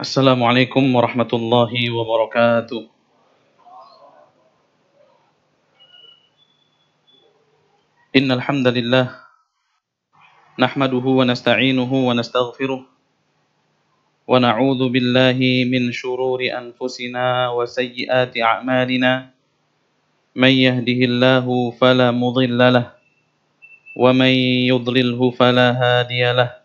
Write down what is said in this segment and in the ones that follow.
السلام عليكم ورحمة الله وبركاته إن الحمد لله نحمده ونستعينه ونستغفره ونعوذ بالله من شرور أنفسنا وسيئات أعمالنا من يهده الله فلا مضل له ومن يضلله فلا هادي له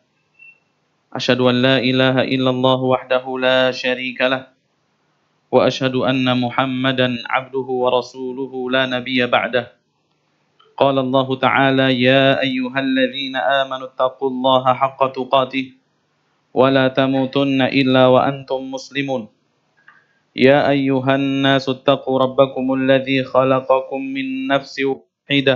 أشهد أن لا إله إلا الله وحده لا شريك له وأشهد أن محمدا عبده ورسوله لا نبي بعده قال الله تعالى يا أيها الذين آمنوا اتقوا الله حق تقاته ولا تموتن إلا وأنتم مسلمون يا أيها الناس اتقوا ربكم الذي خلقكم من نفس واحده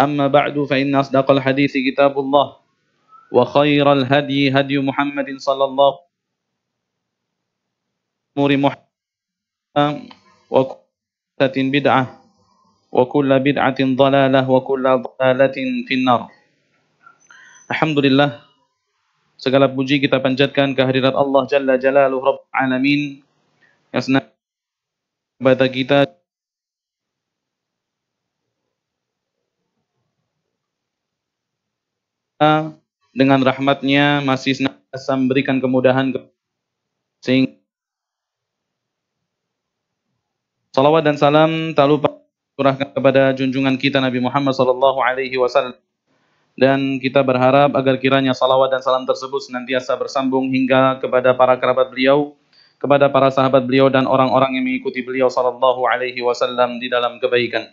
أما بعد فإن أصدق الحديث كتاب الله وخير الهدي هدي محمد صلى الله أمور محمد وكل بدعة وكل بدعة ضلالة وكل ضلالة في النار Alhamdulillah segala puji kita panjatkan kehadirat Allah Jalla Jalaluhu Rabbul Alamin yang senang kepada kita dengan rahmatnya masih senantiasa memberikan kemudahan sehingga Salawat dan salam tak lupa curahkan kepada junjungan kita Nabi Muhammad sallallahu alaihi wasallam dan kita berharap agar kiranya salawat dan salam tersebut senantiasa bersambung hingga kepada para kerabat beliau, kepada para sahabat beliau dan orang-orang yang mengikuti beliau sallallahu alaihi wasallam di dalam kebaikan.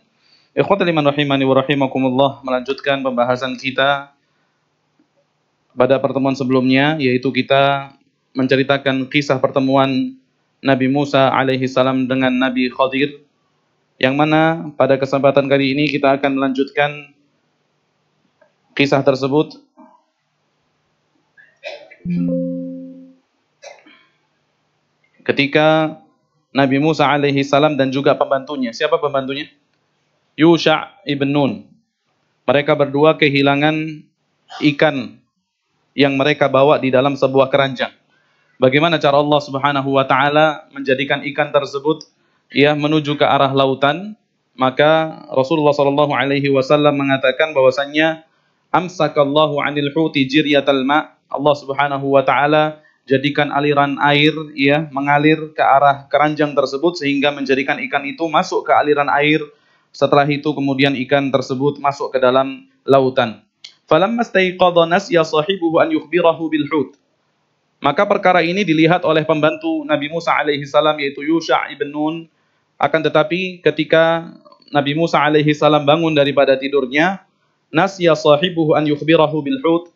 Ikhwatul iman rahimani wa rahimakumullah melanjutkan pembahasan kita pada pertemuan sebelumnya yaitu kita menceritakan kisah pertemuan Nabi Musa alaihi salam dengan Nabi Khadir yang mana pada kesempatan kali ini kita akan melanjutkan kisah tersebut ketika Nabi Musa alaihi salam dan juga pembantunya. Siapa pembantunya? Yusha ibn Nun. Mereka berdua kehilangan ikan yang mereka bawa di dalam sebuah keranjang. Bagaimana cara Allah Subhanahu wa taala menjadikan ikan tersebut ya menuju ke arah lautan? Maka Rasulullah sallallahu alaihi wasallam mengatakan bahwasanya, amsakallahu 'anil huti jiryatal ma. Allah Subhanahu wa taala jadikan aliran air ya mengalir ke arah keranjang tersebut sehingga menjadikan ikan itu masuk ke aliran air. Setelah itu kemudian ikan tersebut masuk ke dalam lautan. Falamma sahibuhu an yukhbirahu bil Maka perkara ini dilihat oleh pembantu Nabi Musa alaihi salam yaitu Yusha ibn Nun. Akan tetapi ketika Nabi Musa alaihi salam bangun daripada tidurnya, nasya sahibuhu an yukhbirahu bil hut.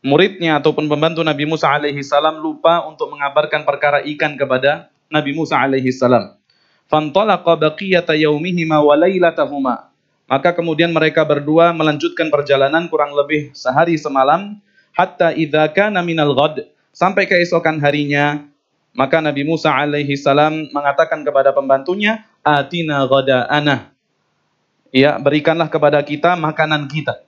Muridnya ataupun pembantu Nabi Musa alaihi salam lupa untuk mengabarkan perkara ikan kepada Nabi Musa alaihi salam. Fantalaqa baqiyata yaumihima wa lailatahuma. Maka kemudian mereka berdua melanjutkan perjalanan kurang lebih sehari semalam hatta idza kana minal ghad sampai keesokan harinya maka Nabi Musa alaihi salam mengatakan kepada pembantunya atina ana. ya berikanlah kepada kita makanan kita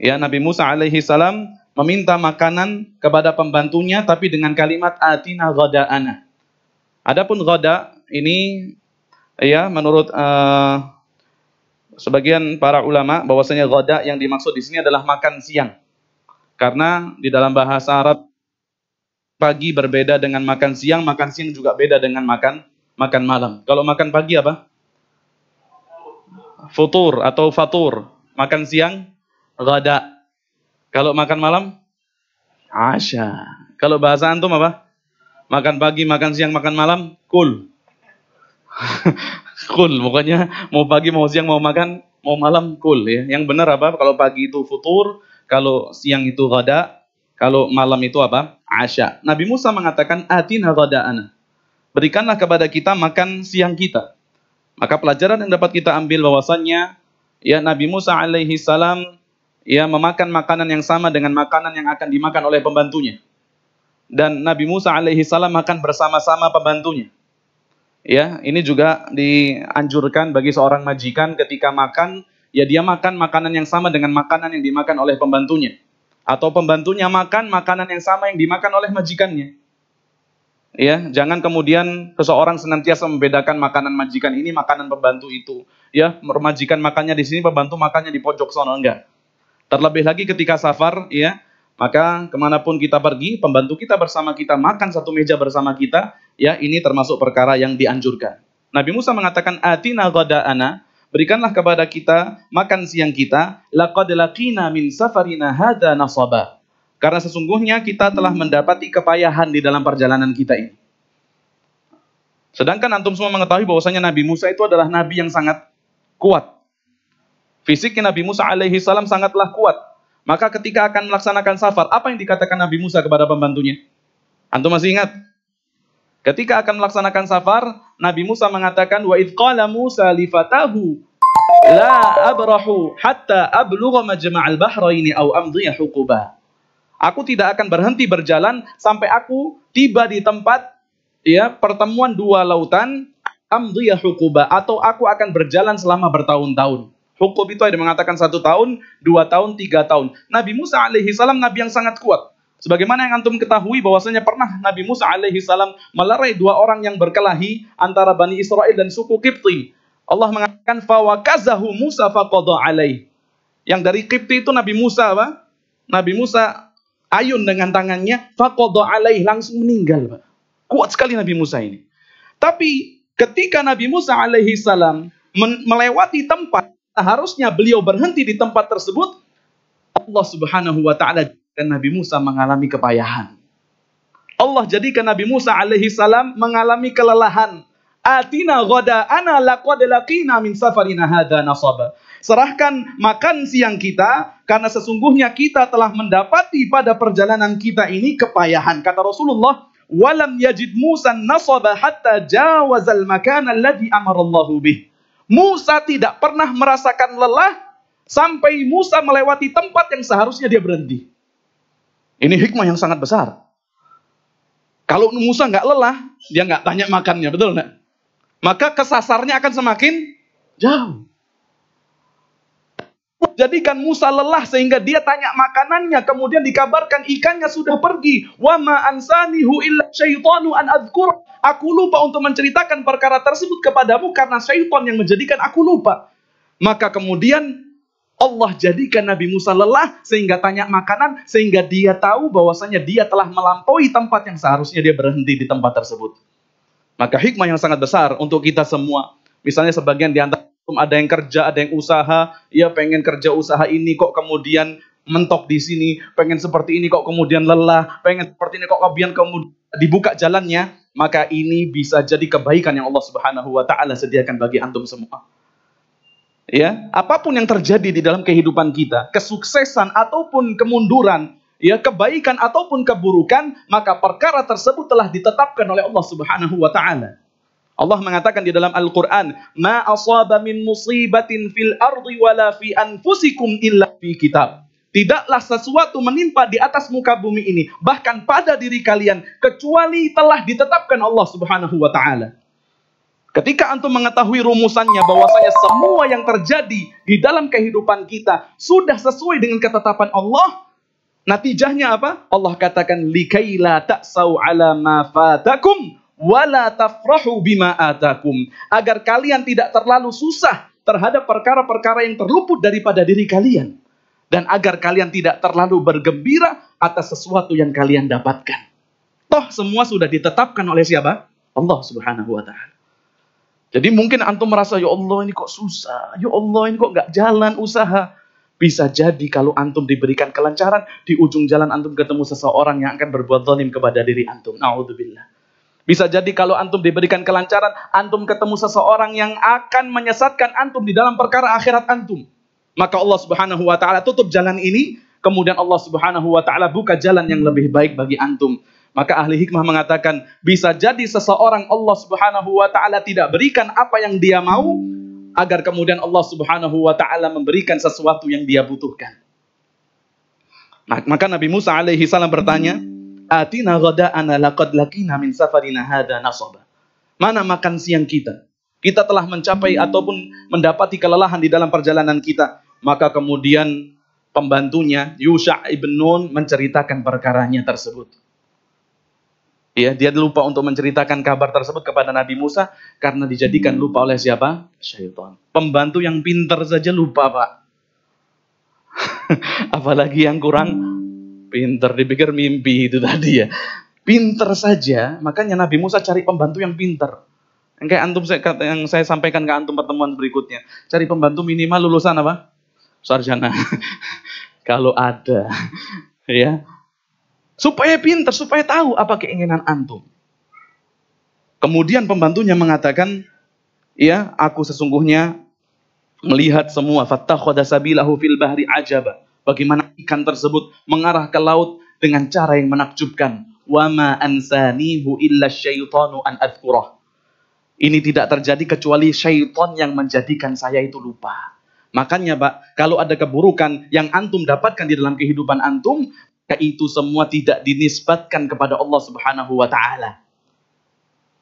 ya Nabi Musa alaihi salam meminta makanan kepada pembantunya tapi dengan kalimat atina ana. adapun ghada ini ya menurut uh, sebagian para ulama bahwasanya ghada yang dimaksud di sini adalah makan siang. Karena di dalam bahasa Arab pagi berbeda dengan makan siang, makan siang juga beda dengan makan makan malam. Kalau makan pagi apa? Futur atau fatur. Makan siang ghada. Kalau makan malam asya. Kalau bahasa antum apa? Makan pagi, makan siang, makan malam kul. kul, pokoknya mau pagi, mau siang, mau makan, mau malam kul ya. Yang benar apa? Kalau pagi itu futur, kalau siang itu ghada, kalau malam itu apa? Asya. Nabi Musa mengatakan atina ghada'ana. Berikanlah kepada kita makan siang kita. Maka pelajaran yang dapat kita ambil bahwasannya ya Nabi Musa alaihi salam ya memakan makanan yang sama dengan makanan yang akan dimakan oleh pembantunya. Dan Nabi Musa alaihi salam makan bersama-sama pembantunya. Ya, ini juga dianjurkan bagi seorang majikan ketika makan, ya dia makan makanan yang sama dengan makanan yang dimakan oleh pembantunya. Atau pembantunya makan makanan yang sama yang dimakan oleh majikannya. Ya, jangan kemudian seseorang senantiasa membedakan makanan majikan ini, makanan pembantu itu. Ya, majikan makannya di sini, pembantu makannya di pojok sana enggak. Terlebih lagi ketika safar, ya, maka kemanapun kita pergi, pembantu kita bersama kita, makan satu meja bersama kita, ya ini termasuk perkara yang dianjurkan. Nabi Musa mengatakan, Atina ghada'ana, berikanlah kepada kita makan siang kita, laqad laqina min safarina hada nasaba. Karena sesungguhnya kita telah mendapati kepayahan di dalam perjalanan kita ini. Sedangkan antum semua mengetahui bahwasanya Nabi Musa itu adalah nabi yang sangat kuat. Fisiknya Nabi Musa alaihi salam sangatlah kuat. Maka ketika akan melaksanakan safar, apa yang dikatakan Nabi Musa kepada pembantunya? Antum masih ingat? Ketika akan melaksanakan safar, Nabi Musa mengatakan, Wa idqala Musa li fatahu, La abrahu hatta ablugha majma'al bahraini aw amdiya hukuba. Aku tidak akan berhenti berjalan sampai aku tiba di tempat ya pertemuan dua lautan amdiya hukuba atau aku akan berjalan selama bertahun-tahun. Hukum itu ada mengatakan satu tahun, dua tahun, tiga tahun. Nabi Musa alaihi salam nabi yang sangat kuat. Sebagaimana yang antum ketahui bahwasanya pernah Nabi Musa alaihi salam melerai dua orang yang berkelahi antara Bani Israel dan suku Kipti. Allah mengatakan fawakazahu Musa faqadha alaih. Yang dari Kipti itu Nabi Musa apa? Nabi Musa ayun dengan tangannya faqadha alaih langsung meninggal, Apa? Kuat sekali Nabi Musa ini. Tapi ketika Nabi Musa alaihi salam melewati tempat harusnya beliau berhenti di tempat tersebut, Allah Subhanahu wa taala dan Nabi Musa mengalami kepayahan. Allah jadikan Nabi Musa alaihi salam mengalami kelelahan. Atina goda ana laqad laqina min safarina hadha nasaba. Serahkan makan siang kita karena sesungguhnya kita telah mendapati pada perjalanan kita ini kepayahan. Kata Rasulullah, "Walam yajid Musa nasaba hatta jawazal makana alladhi Allahu bih." Musa tidak pernah merasakan lelah sampai Musa melewati tempat yang seharusnya dia berhenti. Ini hikmah yang sangat besar. Kalau Musa nggak lelah, dia nggak tanya makannya, betul nggak? Maka kesasarnya akan semakin jauh jadikan Musa lelah sehingga dia tanya makanannya kemudian dikabarkan ikannya sudah pergi wa ma ansanihu illa syaitanu an adhkur aku lupa untuk menceritakan perkara tersebut kepadamu karena syaitan yang menjadikan aku lupa maka kemudian Allah jadikan Nabi Musa lelah sehingga tanya makanan sehingga dia tahu bahwasanya dia telah melampaui tempat yang seharusnya dia berhenti di tempat tersebut maka hikmah yang sangat besar untuk kita semua misalnya sebagian di antara ada yang kerja, ada yang usaha, ya pengen kerja usaha ini kok kemudian mentok di sini, pengen seperti ini kok kemudian lelah, pengen seperti ini kok kemudian dibuka jalannya, maka ini bisa jadi kebaikan yang Allah Subhanahu wa taala sediakan bagi antum semua. Ya, apapun yang terjadi di dalam kehidupan kita, kesuksesan ataupun kemunduran, ya kebaikan ataupun keburukan, maka perkara tersebut telah ditetapkan oleh Allah Subhanahu wa taala. Allah mengatakan di dalam Al-Quran, Ma asaba min musibatin fil ardi wala fi anfusikum illa fi kitab. Tidaklah sesuatu menimpa di atas muka bumi ini, bahkan pada diri kalian, kecuali telah ditetapkan Allah subhanahu wa ta'ala. Ketika antum mengetahui rumusannya bahwasanya semua yang terjadi di dalam kehidupan kita sudah sesuai dengan ketetapan Allah, natijahnya apa? Allah katakan likaila ta'sau ala ma fatakum wala tafrahu bima atakum agar kalian tidak terlalu susah terhadap perkara-perkara yang terluput daripada diri kalian dan agar kalian tidak terlalu bergembira atas sesuatu yang kalian dapatkan. Toh semua sudah ditetapkan oleh siapa? Allah Subhanahu wa taala. Jadi mungkin antum merasa ya Allah ini kok susah, ya Allah ini kok nggak jalan usaha. Bisa jadi kalau antum diberikan kelancaran, di ujung jalan antum ketemu seseorang yang akan berbuat zalim kepada diri antum. naudzubillah bisa jadi kalau antum diberikan kelancaran, antum ketemu seseorang yang akan menyesatkan antum di dalam perkara akhirat antum. Maka Allah Subhanahu wa taala tutup jalan ini, kemudian Allah Subhanahu wa taala buka jalan yang lebih baik bagi antum. Maka ahli hikmah mengatakan, bisa jadi seseorang Allah Subhanahu wa taala tidak berikan apa yang dia mau agar kemudian Allah Subhanahu wa taala memberikan sesuatu yang dia butuhkan. Nah, maka Nabi Musa alaihi salam bertanya, atina ghada'ana laqad laqina min safarina hadha nasaba. Mana makan siang kita? Kita telah mencapai ataupun mendapati kelelahan di dalam perjalanan kita. Maka kemudian pembantunya Yusha ibn Nun menceritakan perkaranya tersebut. Ya, dia lupa untuk menceritakan kabar tersebut kepada Nabi Musa karena dijadikan lupa oleh siapa? Syaitan. Pembantu yang pintar saja lupa, Pak. Apalagi yang kurang Pinter, dipikir mimpi itu tadi ya. Pinter saja, makanya Nabi Musa cari pembantu yang pinter. Yang kayak antum saya, yang saya sampaikan ke antum pertemuan berikutnya. Cari pembantu minimal lulusan apa? Sarjana. Kalau ada. ya. Supaya pinter, supaya tahu apa keinginan antum. Kemudian pembantunya mengatakan, "Ya, aku sesungguhnya melihat semua fattakhadha sabilahu fil bahri ajaba." bagaimana ikan tersebut mengarah ke laut dengan cara yang menakjubkan. Wama ansanihu illa syaitanu an adkurah. Ini tidak terjadi kecuali syaitan yang menjadikan saya itu lupa. Makanya Pak, kalau ada keburukan yang antum dapatkan di dalam kehidupan antum, itu semua tidak dinisbatkan kepada Allah Subhanahu wa taala.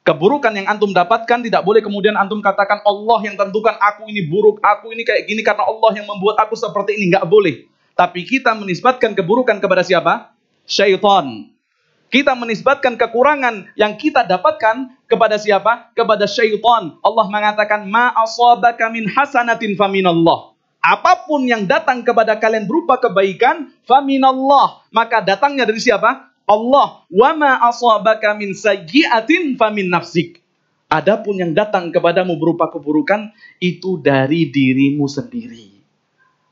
Keburukan yang antum dapatkan tidak boleh kemudian antum katakan Allah yang tentukan aku ini buruk, aku ini kayak gini karena Allah yang membuat aku seperti ini. Nggak boleh. Tapi kita menisbatkan keburukan kepada siapa? Syaitan. Kita menisbatkan kekurangan yang kita dapatkan kepada siapa? Kepada syaitan. Allah mengatakan, Ma asabaka min hasanatin faminallah. Apapun yang datang kepada kalian berupa kebaikan, faminallah. Maka datangnya dari siapa? Allah. Wa ma asabaka min sayyiatin famin nafsik. Adapun yang datang kepadamu berupa keburukan, itu dari dirimu sendiri.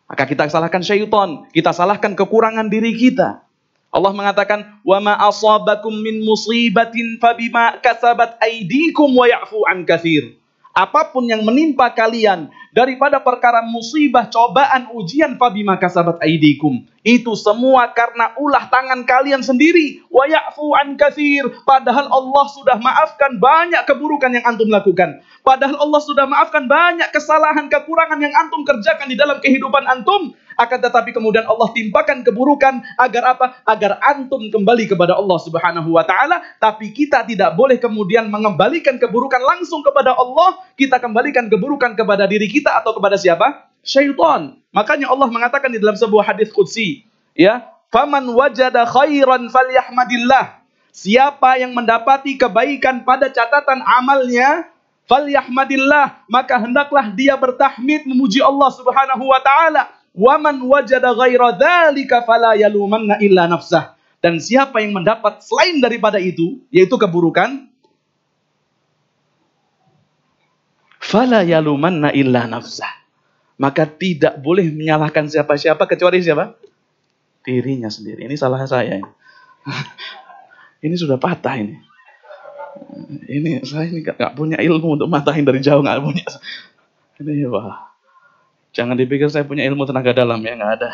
Maka kita salahkan syaitan, kita salahkan kekurangan diri kita. Allah mengatakan, "Wa ma asabakum min musibatin fabima kasabat aydikum wa ya'fu an katsir." Apapun yang menimpa kalian daripada perkara musibah, cobaan, ujian fabima kasabat aydikum. Itu semua karena ulah tangan kalian sendiri. wayakfu an kasir. Padahal Allah sudah maafkan banyak keburukan yang antum lakukan. Padahal Allah sudah maafkan banyak kesalahan, kekurangan yang antum kerjakan di dalam kehidupan antum. Akan tetapi kemudian Allah timpakan keburukan agar apa? Agar antum kembali kepada Allah Subhanahu wa taala, tapi kita tidak boleh kemudian mengembalikan keburukan langsung kepada Allah, kita kembalikan keburukan kepada diri kita atau kepada siapa? syaitan. Makanya Allah mengatakan di dalam sebuah hadis qudsi, ya, "Faman wajada khairan falyahmadillah." Siapa yang mendapati kebaikan pada catatan amalnya, falyahmadillah, maka hendaklah dia bertahmid memuji Allah Subhanahu wa taala. Waman wajada ghaira dzalika fala yalumanna illa nafsah. Dan siapa yang mendapat selain daripada itu, yaitu keburukan, fala yalumanna illa nafsah maka tidak boleh menyalahkan siapa-siapa kecuali siapa? Dirinya sendiri. Ini salah saya. Ini, ini sudah patah ini. Ini saya ini gak punya ilmu untuk matahin dari jauh nggak punya. Ini wah. Jangan dipikir saya punya ilmu tenaga dalam ya nggak ada.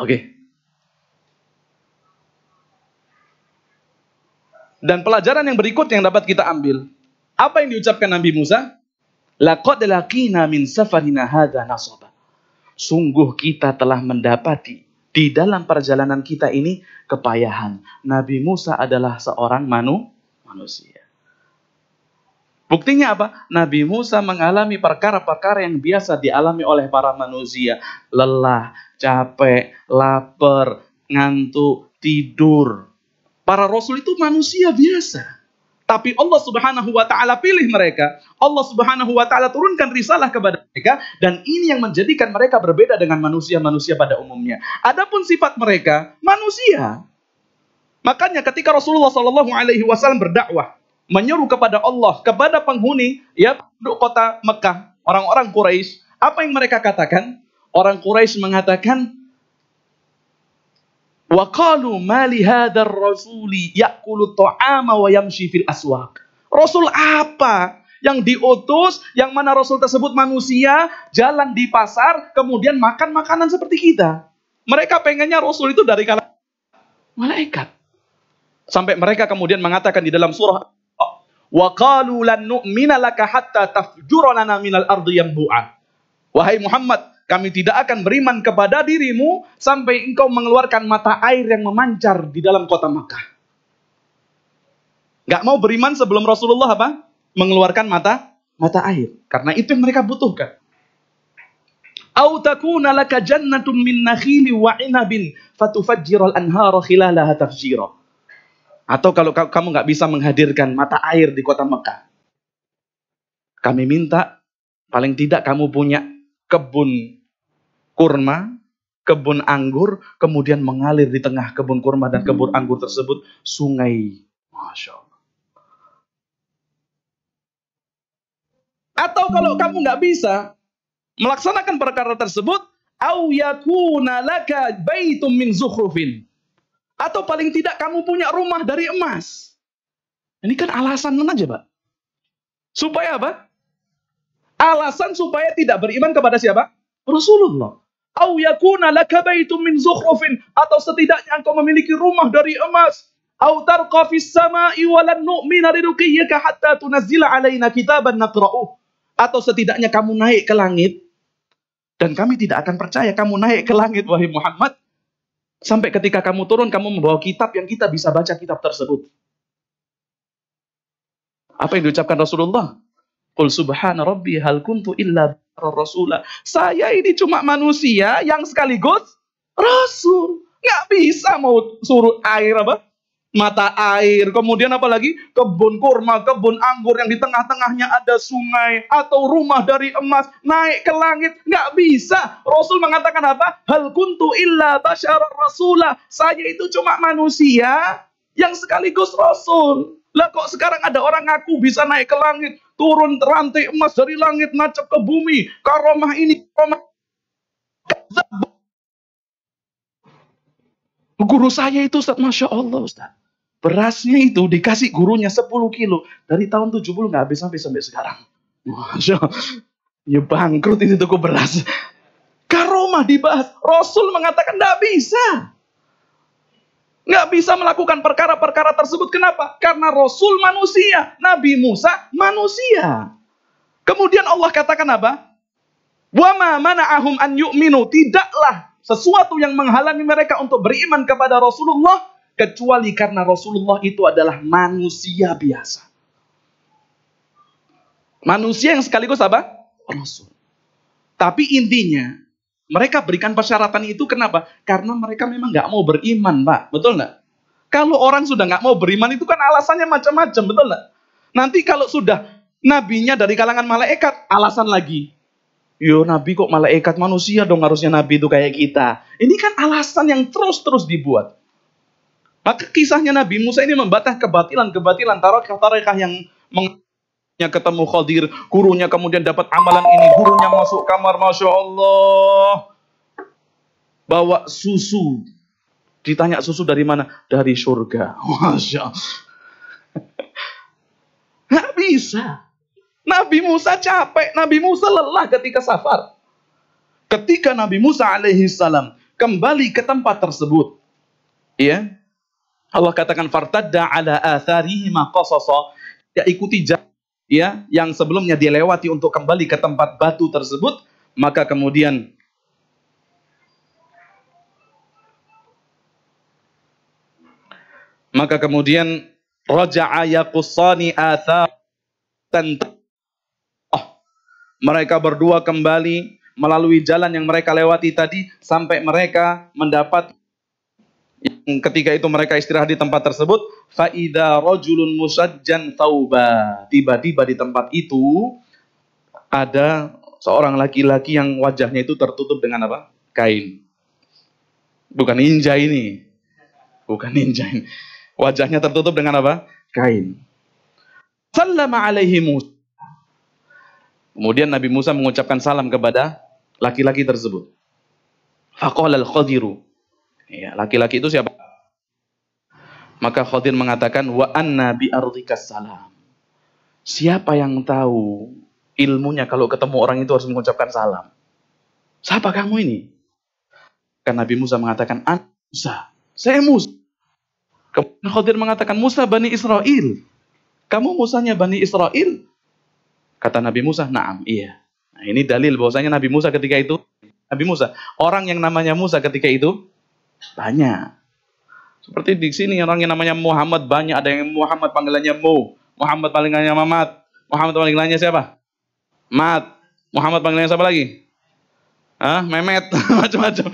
Oke. Dan pelajaran yang berikut yang dapat kita ambil. Apa yang diucapkan Nabi Musa? Laqad laqina min safarina hadza nasaba. Sungguh kita telah mendapati di dalam perjalanan kita ini kepayahan. Nabi Musa adalah seorang manu, manusia. Buktinya apa? Nabi Musa mengalami perkara-perkara yang biasa dialami oleh para manusia. Lelah, capek, lapar, ngantuk, tidur. Para rasul itu manusia biasa tapi Allah Subhanahu wa taala pilih mereka. Allah Subhanahu wa taala turunkan risalah kepada mereka dan ini yang menjadikan mereka berbeda dengan manusia-manusia pada umumnya. Adapun sifat mereka manusia. Makanya ketika Rasulullah Shallallahu alaihi wasallam berdakwah menyeru kepada Allah, kepada penghuni ya penduduk kota Mekah, orang-orang Quraisy, apa yang mereka katakan? Orang Quraisy mengatakan, rasuli wa Rasul apa yang diutus, yang mana rasul tersebut manusia, jalan di pasar, kemudian makan makanan seperti kita. Mereka pengennya rasul itu dari kalangan malaikat. Sampai mereka kemudian mengatakan di dalam surah lan lana Wahai Muhammad, kami tidak akan beriman kepada dirimu sampai engkau mengeluarkan mata air yang memancar di dalam kota Makkah. Gak mau beriman sebelum Rasulullah apa? Mengeluarkan mata mata air. Karena itu yang mereka butuhkan. Au takuna laka jannatum min nakhili wa inabin fatufajjiral anhara khilalaha tafjira. Atau kalau kamu nggak bisa menghadirkan mata air di kota Mekah. Kami minta paling tidak kamu punya kebun kurma, kebun anggur, kemudian mengalir di tengah kebun kurma dan kebun hmm. anggur tersebut sungai. Masya Allah. Atau kalau kamu nggak bisa melaksanakan perkara tersebut, au yakuna laka baitum min zukhrufin. Atau paling tidak kamu punya rumah dari emas. Ini kan alasan aja, Pak. Supaya apa? Alasan supaya tidak beriman kepada siapa? Rasulullah. Au yakuna laka baitun min zukhrufin atau setidaknya engkau memiliki rumah dari emas. Au tarqa fis sama'i wa lan nu'mina liruqiyyaka hatta tunazzila alaina kitaban naqra'u. Atau setidaknya kamu naik ke langit dan kami tidak akan percaya kamu naik ke langit wahai Muhammad sampai ketika kamu turun kamu membawa kitab yang kita bisa baca kitab tersebut. Apa yang diucapkan Rasulullah? Qul subhana rabbi hal kuntu illa rasula. Saya ini cuma manusia yang sekaligus rasul. Nggak bisa mau suruh air apa? Mata air, kemudian apa lagi? kebun kurma, kebun anggur yang di tengah-tengahnya ada sungai atau rumah dari emas naik ke langit. Nggak bisa. Rasul mengatakan apa? Hal kuntu illa basyar rasulah. Saya itu cuma manusia yang sekaligus rasul. Lah kok sekarang ada orang ngaku bisa naik ke langit, turun rantai emas dari langit, nancap ke bumi. Karomah ini, karomah. Guru saya itu Ustaz, Masya Allah Ustaz. Berasnya itu dikasih gurunya 10 kilo. Dari tahun 70 nggak habis sampai sampai sekarang. Masya Allah. Ya bangkrut ini toko beras. Karomah dibahas. Rasul mengatakan nggak bisa. Nggak bisa melakukan perkara-perkara tersebut. Kenapa? Karena Rasul manusia. Nabi Musa manusia. Kemudian Allah katakan apa? Wama mana ahum an yu'minu. Tidaklah sesuatu yang menghalangi mereka untuk beriman kepada Rasulullah. Kecuali karena Rasulullah itu adalah manusia biasa. Manusia yang sekaligus apa? Rasul. Tapi intinya, mereka berikan persyaratan itu kenapa? Karena mereka memang nggak mau beriman, Pak. Betul nggak? Kalau orang sudah nggak mau beriman itu kan alasannya macam-macam, betul nggak? Nanti kalau sudah nabinya dari kalangan malaikat, alasan lagi. Yo nabi kok malaikat manusia dong harusnya nabi itu kayak kita. Ini kan alasan yang terus-terus dibuat. Maka kisahnya Nabi Musa ini membatah kebatilan-kebatilan tarikh-tarikh yang meng ketemu Khadir, gurunya kemudian dapat amalan ini, gurunya masuk kamar, Masya Allah. Bawa susu. Ditanya susu dari mana? Dari surga. Masya Allah. Gak bisa. Nabi Musa capek, Nabi Musa lelah ketika safar. Ketika Nabi Musa alaihi salam kembali ke tempat tersebut. Ya. Allah katakan fartadda ala atharihima qasasa. Ya ikuti jalan ya yang sebelumnya dia lewati untuk kembali ke tempat batu tersebut maka kemudian maka kemudian raja'a yaqussani athatan oh, mereka berdua kembali melalui jalan yang mereka lewati tadi sampai mereka mendapat Hmm, ketika itu mereka istirahat di tempat tersebut faida rojulun musajjan tauba tiba-tiba di tempat itu ada seorang laki-laki yang wajahnya itu tertutup dengan apa kain bukan ninja ini bukan ninja. ini wajahnya tertutup dengan apa kain Salam alaihi Musa kemudian Nabi Musa mengucapkan salam kepada laki-laki tersebut faqala al-khadiru Ya, laki-laki itu siapa? Maka Khadir mengatakan wa anna bi ardikas salam. Siapa yang tahu ilmunya kalau ketemu orang itu harus mengucapkan salam? Siapa kamu ini? Kan Nabi Musa mengatakan An Musa, saya Musa. Kemudian Khadir mengatakan Musa bani Israel. Kamu Musanya bani Israel? Kata Nabi Musa, naam, iya. Nah, ini dalil bahwasanya Nabi Musa ketika itu Nabi Musa. Orang yang namanya Musa ketika itu banyak. Seperti di sini orang yang namanya Muhammad banyak. Ada yang Muhammad panggilannya Mu. Muhammad panggilannya Mamat. Muhammad panggilannya siapa? Mat. Muhammad panggilannya siapa lagi? Ah, Mehmet, Macam-macam.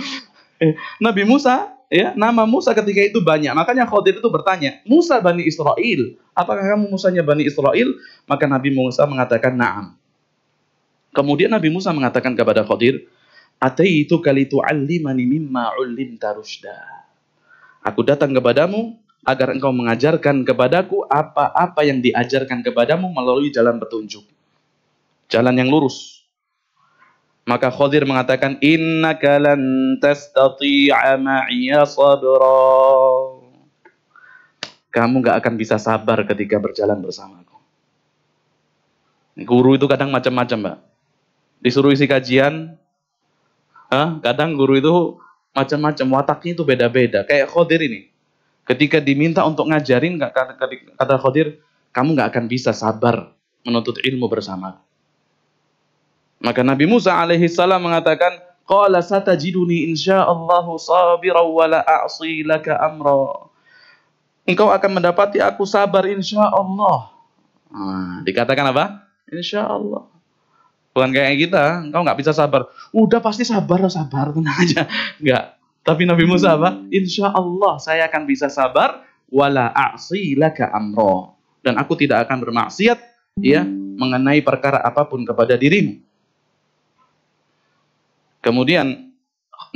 Eh, Nabi Musa, ya nama Musa ketika itu banyak. Makanya Khadir itu bertanya, Musa Bani Israel, apakah kamu Musanya Bani Israel? Maka Nabi Musa mengatakan, Naam. Kemudian Nabi Musa mengatakan kepada Khadir, Ataituka litu'allimani mimma ulim tarushda. Aku datang kepadamu agar engkau mengajarkan kepadaku apa-apa yang diajarkan kepadamu melalui jalan petunjuk. Jalan yang lurus. Maka Khadir mengatakan, Inna lan tastati'a ma'ya Kamu gak akan bisa sabar ketika berjalan bersamaku. Guru itu kadang macam-macam, Mbak. Disuruh isi kajian, Hah? Kadang guru itu macam-macam wataknya itu beda-beda. Kayak Khodir ini. Ketika diminta untuk ngajarin, kata Khodir, kamu nggak akan bisa sabar menuntut ilmu bersama. Maka Nabi Musa alaihi salam mengatakan, Qala satajiduni insya'allahu sabira wa la a'si laka amra. Engkau akan mendapati aku sabar insya'allah. Nah, dikatakan apa? Allah Bukan kayak kita, engkau nggak bisa sabar. Udah pasti sabar, sabar, tenang aja. Nggak. Tapi Nabi Musa apa? Insya Allah saya akan bisa sabar. Wala a'silaka amro. Dan aku tidak akan bermaksiat ya mengenai perkara apapun kepada dirimu. Kemudian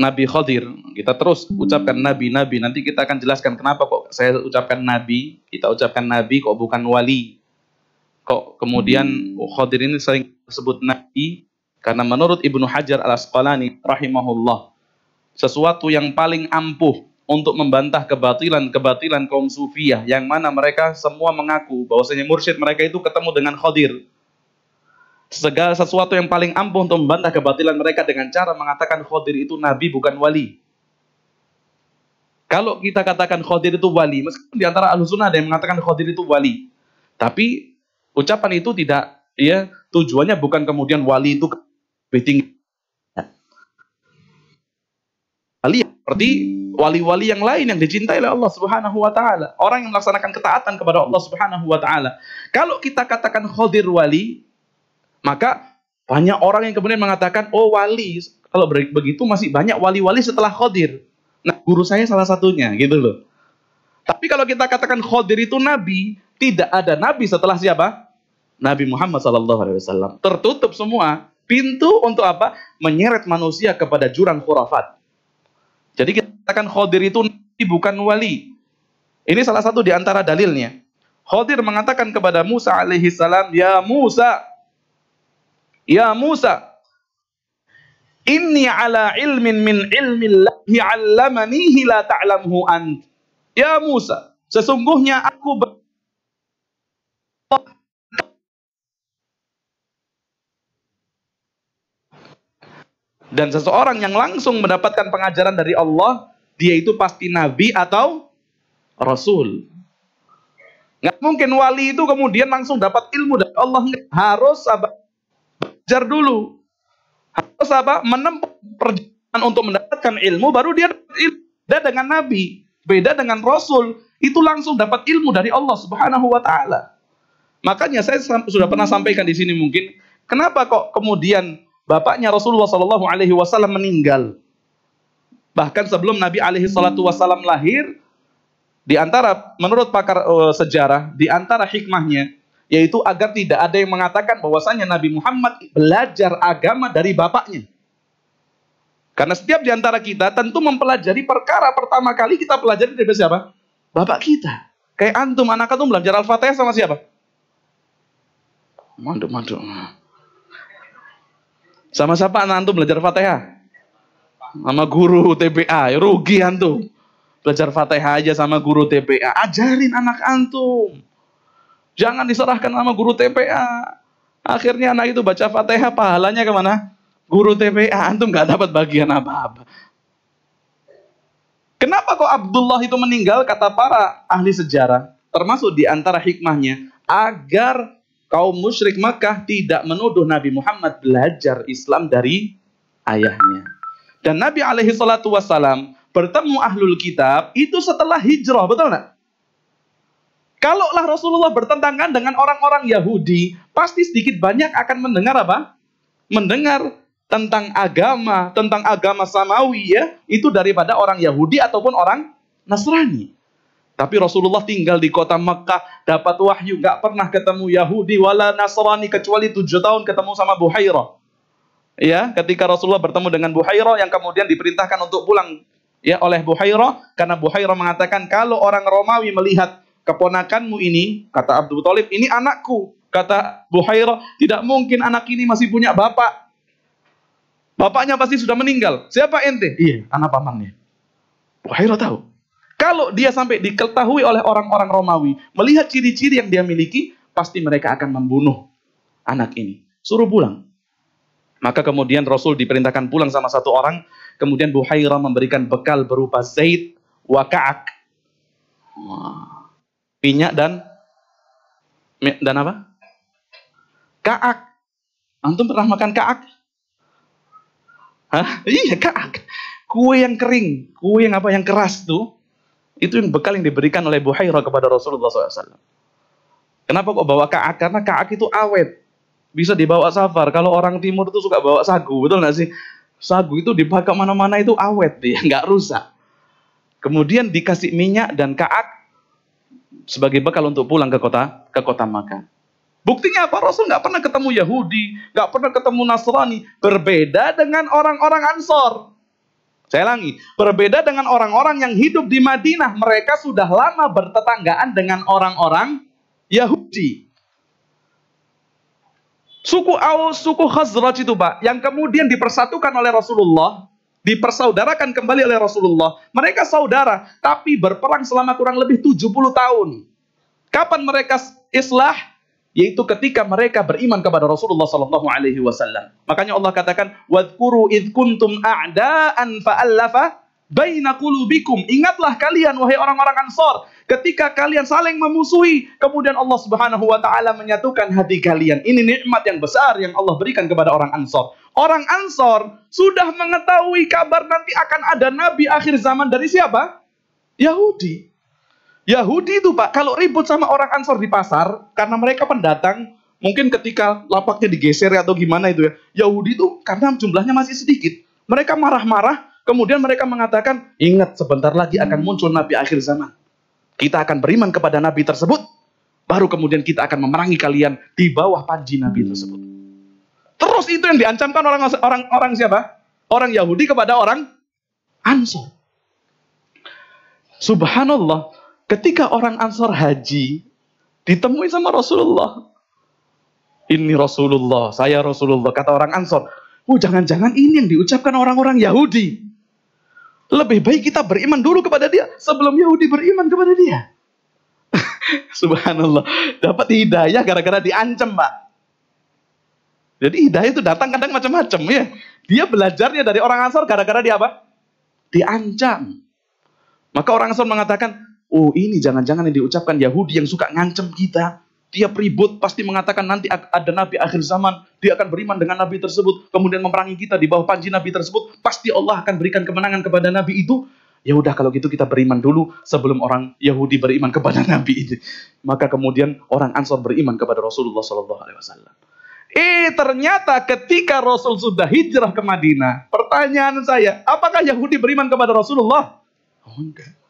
Nabi Khadir, kita terus ucapkan Nabi, Nabi. Nanti kita akan jelaskan kenapa kok saya ucapkan Nabi, kita ucapkan Nabi kok bukan wali. Kok kemudian Khadir ini sering tersebut nabi karena menurut Ibnu Hajar Al-Asqalani rahimahullah sesuatu yang paling ampuh untuk membantah kebatilan-kebatilan kaum sufiyah yang mana mereka semua mengaku bahwasanya mursyid mereka itu ketemu dengan Khadir. Segala sesuatu yang paling ampuh untuk membantah kebatilan mereka dengan cara mengatakan Khadir itu nabi bukan wali. Kalau kita katakan Khadir itu wali, meskipun di antara al sunnah ada yang mengatakan Khadir itu wali, tapi ucapan itu tidak ya Tujuannya bukan kemudian wali itu lebih tinggi. Wali seperti wali-wali yang lain yang dicintai oleh Allah Subhanahu wa taala, orang yang melaksanakan ketaatan kepada Allah Subhanahu wa taala. Kalau kita katakan khadir wali, maka banyak orang yang kemudian mengatakan, "Oh, wali." Kalau begitu masih banyak wali-wali setelah khadir. Nah, guru saya salah satunya, gitu loh. Tapi kalau kita katakan khadir itu nabi, tidak ada nabi setelah siapa? Nabi Muhammad SAW. Tertutup semua. Pintu untuk apa? Menyeret manusia kepada jurang khurafat. Jadi kita katakan Khodir itu bukan wali. Ini salah satu di antara dalilnya. Khodir mengatakan kepada Musa alaihi salam, "Ya Musa, ya Musa, inni ala ilmin min ilmillahi 'allamanihi la ta'lamhu ant." Ya Musa, sesungguhnya aku Dan seseorang yang langsung mendapatkan pengajaran dari Allah, dia itu pasti nabi atau rasul. Nggak mungkin wali itu kemudian langsung dapat ilmu dari Allah. Harus apa? Belajar dulu. Harus apa? Menempuh perjalanan untuk mendapatkan ilmu, baru dia dapat ilmu. Beda dengan nabi, beda dengan rasul, itu langsung dapat ilmu dari Allah Subhanahu wa taala. Makanya saya sudah pernah sampaikan di sini mungkin, kenapa kok kemudian bapaknya Rasulullah Shallallahu Alaihi Wasallam meninggal. Bahkan sebelum Nabi Alaihi Salatu Wasallam lahir, di antara menurut pakar uh, sejarah, di antara hikmahnya yaitu agar tidak ada yang mengatakan bahwasanya Nabi Muhammad belajar agama dari bapaknya. Karena setiap di antara kita tentu mempelajari perkara pertama kali kita pelajari dari siapa? Bapak kita. Kayak antum anak antum belajar Al-Fatihah sama siapa? Manduk, manduk. Sama siapa anak antum belajar Fatihah? Sama guru TPA, ya, rugi antum. Belajar Fatihah aja sama guru TPA. Ajarin anak antum. Jangan diserahkan sama guru TPA. Akhirnya anak itu baca Fatihah, pahalanya kemana? Guru TPA, antum gak dapat bagian apa-apa. Kenapa kok Abdullah itu meninggal? Kata para ahli sejarah, termasuk di antara hikmahnya, agar kaum musyrik Makkah tidak menuduh Nabi Muhammad belajar Islam dari ayahnya. Dan Nabi alaihi salatu wasalam bertemu ahlul kitab itu setelah hijrah, betul nggak? Kalaulah Rasulullah bertentangan dengan orang-orang Yahudi, pasti sedikit banyak akan mendengar apa? Mendengar tentang agama, tentang agama samawi ya, itu daripada orang Yahudi ataupun orang Nasrani. Tapi Rasulullah tinggal di kota Mekah, dapat wahyu, nggak pernah ketemu Yahudi wala Nasrani kecuali tujuh tahun ketemu sama Bu Buhairah. Ya, ketika Rasulullah bertemu dengan Bu Buhairah yang kemudian diperintahkan untuk pulang ya oleh Bu Buhairah karena Bu Buhairah mengatakan kalau orang Romawi melihat keponakanmu ini, kata Abdul Thalib, ini anakku. Kata Bu Buhairah, tidak mungkin anak ini masih punya bapak. Bapaknya pasti sudah meninggal. Siapa ente? Iya, anak pamannya. Buhairah tahu. Kalau dia sampai diketahui oleh orang-orang Romawi, melihat ciri-ciri yang dia miliki, pasti mereka akan membunuh anak ini. Suruh pulang. Maka kemudian Rasul diperintahkan pulang sama satu orang. Kemudian Bu Buhaira memberikan bekal berupa Zaid wa Minyak dan dan apa? Ka'ak. Antum pernah makan ka'ak? Hah? Iya ka'ak. Kue yang kering, kue yang apa yang keras tuh itu yang bekal yang diberikan oleh Buhaira kepada Rasulullah SAW. Kenapa kok bawa kaak? Karena kaak itu awet. Bisa dibawa safar. Kalau orang timur itu suka bawa sagu, betul nggak sih? Sagu itu dipakai mana-mana itu awet dia, nggak rusak. Kemudian dikasih minyak dan kaak sebagai bekal untuk pulang ke kota ke kota Makkah. Buktinya apa? Rasul nggak pernah ketemu Yahudi, nggak pernah ketemu Nasrani. Berbeda dengan orang-orang Ansor. Saya lagi berbeda dengan orang-orang yang hidup di Madinah, mereka sudah lama bertetanggaan dengan orang-orang Yahudi. Suku Aus, suku Khazraj itu Pak, yang kemudian dipersatukan oleh Rasulullah, dipersaudarakan kembali oleh Rasulullah. Mereka saudara, tapi berperang selama kurang lebih 70 tahun. Kapan mereka islah? yaitu ketika mereka beriman kepada Rasulullah sallallahu alaihi wasallam. Makanya Allah katakan wadhkuru id kuntum a'daan fa'allafa baina qulubikum. Ingatlah kalian wahai orang-orang Ansor ketika kalian saling memusuhi kemudian Allah Subhanahu wa taala menyatukan hati kalian. Ini nikmat yang besar yang Allah berikan kepada orang Ansor. Orang Ansor sudah mengetahui kabar nanti akan ada nabi akhir zaman dari siapa? Yahudi. Yahudi itu Pak, kalau ribut sama orang Ansor di pasar, karena mereka pendatang, mungkin ketika lapaknya digeser atau gimana itu ya, Yahudi itu karena jumlahnya masih sedikit, mereka marah-marah, kemudian mereka mengatakan, ingat sebentar lagi akan muncul Nabi akhir zaman. Kita akan beriman kepada Nabi tersebut, baru kemudian kita akan memerangi kalian di bawah panji Nabi tersebut. Terus itu yang diancamkan orang orang orang siapa? Orang Yahudi kepada orang Ansor. Subhanallah, Ketika orang Ansor haji, ditemui sama Rasulullah. Ini Rasulullah, saya Rasulullah. Kata orang Ansor, oh jangan-jangan ini yang diucapkan orang-orang Yahudi. Lebih baik kita beriman dulu kepada dia sebelum Yahudi beriman kepada dia. Subhanallah, dapat hidayah gara-gara diancam, Pak. Jadi hidayah itu datang kadang macam-macam ya. Dia belajarnya dari orang Ansor gara-gara dia apa? Diancam. Maka orang Ansor mengatakan, Oh ini jangan-jangan yang diucapkan Yahudi yang suka ngancem kita. Dia ribut pasti mengatakan nanti ada nabi akhir zaman. Dia akan beriman dengan nabi tersebut. Kemudian memerangi kita di bawah panji nabi tersebut. Pasti Allah akan berikan kemenangan kepada nabi itu. Ya udah kalau gitu kita beriman dulu sebelum orang Yahudi beriman kepada nabi itu. Maka kemudian orang Ansor beriman kepada Rasulullah Shallallahu Alaihi Wasallam. Eh ternyata ketika Rasul sudah hijrah ke Madinah, pertanyaan saya, apakah Yahudi beriman kepada Rasulullah? Oh enggak.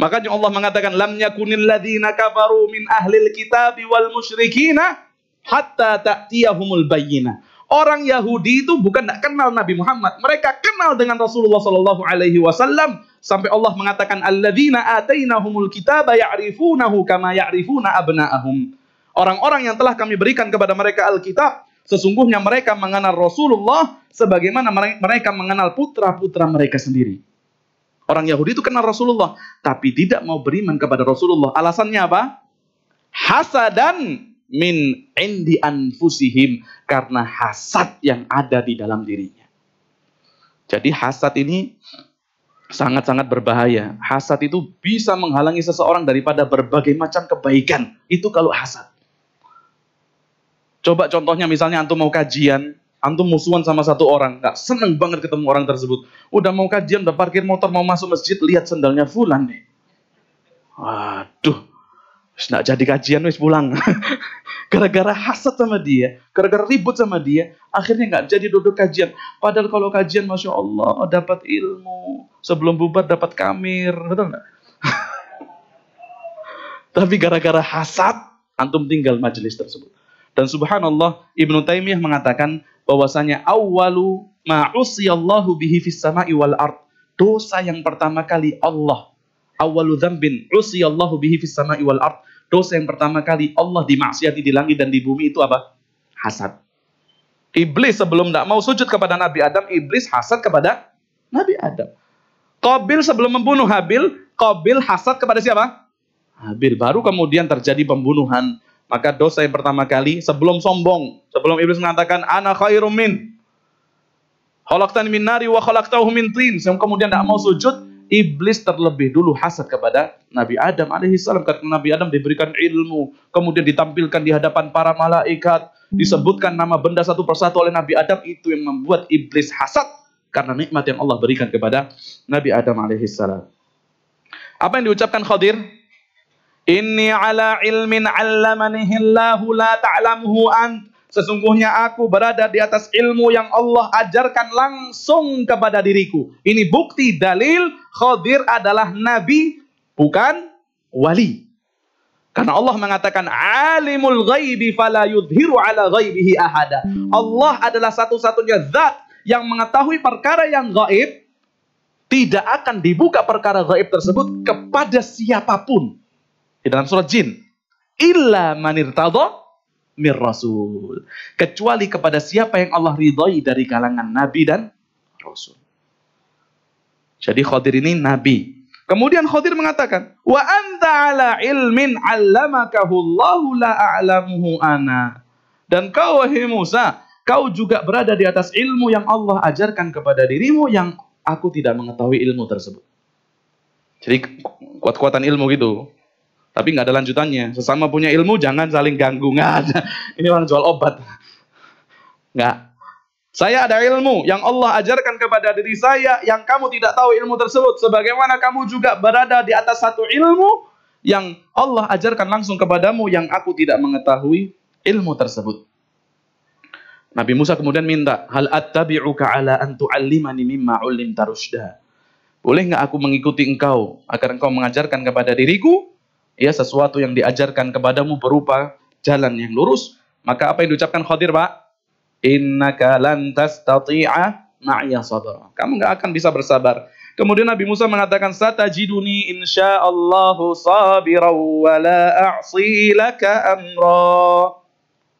Makanya Allah mengatakan lam yakunil ladzina kafaru min ahlil kitabi wal musyrikina hatta ta'tiyahumul bayyinah. Orang Yahudi itu bukan tidak kenal Nabi Muhammad, mereka kenal dengan Rasulullah Shallallahu Alaihi Wasallam sampai Allah mengatakan alladzina atainahumul kitab ya'rifunahu kama ya'rifuna abna'ahum. Orang-orang yang telah kami berikan kepada mereka Alkitab, sesungguhnya mereka mengenal Rasulullah sebagaimana mereka mengenal putra-putra mereka sendiri. Orang Yahudi itu kenal Rasulullah, tapi tidak mau beriman kepada Rasulullah. Alasannya apa? Hasadan min indi anfusihim. Karena hasad yang ada di dalam dirinya. Jadi hasad ini sangat-sangat berbahaya. Hasad itu bisa menghalangi seseorang daripada berbagai macam kebaikan. Itu kalau hasad. Coba contohnya misalnya antum mau kajian, antum musuhan sama satu orang, nggak seneng banget ketemu orang tersebut. Udah mau kajian, udah parkir motor, mau masuk masjid, lihat sendalnya fulan nih. Waduh, nggak jadi kajian, wis pulang. gara-gara hasad sama dia, gara-gara ribut sama dia, akhirnya nggak jadi duduk kajian. Padahal kalau kajian, masya Allah, dapat ilmu. Sebelum bubar dapat kamir, betul nggak? Tapi gara-gara hasad, antum tinggal majelis tersebut. Dan subhanallah Ibnu Taimiyah mengatakan bahwasanya awalu ma'usiyallahu bihi fis sama'i wal ard. Dosa yang pertama kali Allah awalu dzambin usiyallahu bihi fis sama'i wal ard. Dosa yang pertama kali Allah dimaksiati di langit dan di bumi itu apa? Hasad. Iblis sebelum tidak mau sujud kepada Nabi Adam, iblis hasad kepada Nabi Adam. Kobil sebelum membunuh Habil, Kobil hasad kepada siapa? Habil. Baru kemudian terjadi pembunuhan. Maka dosa yang pertama kali sebelum sombong, sebelum iblis mengatakan ana khairum min. Khalaqtan min nari wa khalaqtahu min tin. Kemudian tidak mau sujud, iblis terlebih dulu hasad kepada Nabi Adam alaihi salam karena Nabi Adam diberikan ilmu, kemudian ditampilkan di hadapan para malaikat, disebutkan nama benda satu persatu oleh Nabi Adam itu yang membuat iblis hasad karena nikmat yang Allah berikan kepada Nabi Adam alaihi salam. Apa yang diucapkan Khadir? Inni ala ilmin allamanihillahu la ta'lamhu ant. Sesungguhnya aku berada di atas ilmu yang Allah ajarkan langsung kepada diriku. Ini bukti dalil Khadir adalah nabi bukan wali. Karena Allah mengatakan alimul ghaibi fala yudhiru ala ghaibihi ahada. Allah adalah satu-satunya zat yang mengetahui perkara yang gaib tidak akan dibuka perkara gaib tersebut kepada siapapun. Di dalam surat Jin. Illa manir mir rasul. Kecuali kepada siapa yang Allah ridhoi dari kalangan nabi dan rasul. Jadi Khadir ini nabi. Kemudian Khadir mengatakan, "Wa anta ala ilmin allamakahullahu la a'lamuhu ana." Dan kau wahai Musa, kau juga berada di atas ilmu yang Allah ajarkan kepada dirimu yang aku tidak mengetahui ilmu tersebut. Jadi kuat-kuatan ilmu gitu. Tapi nggak ada lanjutannya. Sesama punya ilmu jangan saling ganggu. Nggak ada. Ini orang jual obat. Nggak. Saya ada ilmu yang Allah ajarkan kepada diri saya yang kamu tidak tahu ilmu tersebut. Sebagaimana kamu juga berada di atas satu ilmu yang Allah ajarkan langsung kepadamu yang aku tidak mengetahui ilmu tersebut. Nabi Musa kemudian minta, "Hal attabi'uka ala an tu'allimani mimma 'ullimta rusyda?" Boleh nggak aku mengikuti engkau agar engkau mengajarkan kepada diriku ya sesuatu yang diajarkan kepadamu berupa jalan yang lurus, maka apa yang diucapkan Khadir, Pak? Innaka lan tastati'a ma'ya sabar. Kamu nggak akan bisa bersabar. Kemudian Nabi Musa mengatakan satajiduni insyaallahu sabiran wa la a'si laka amra.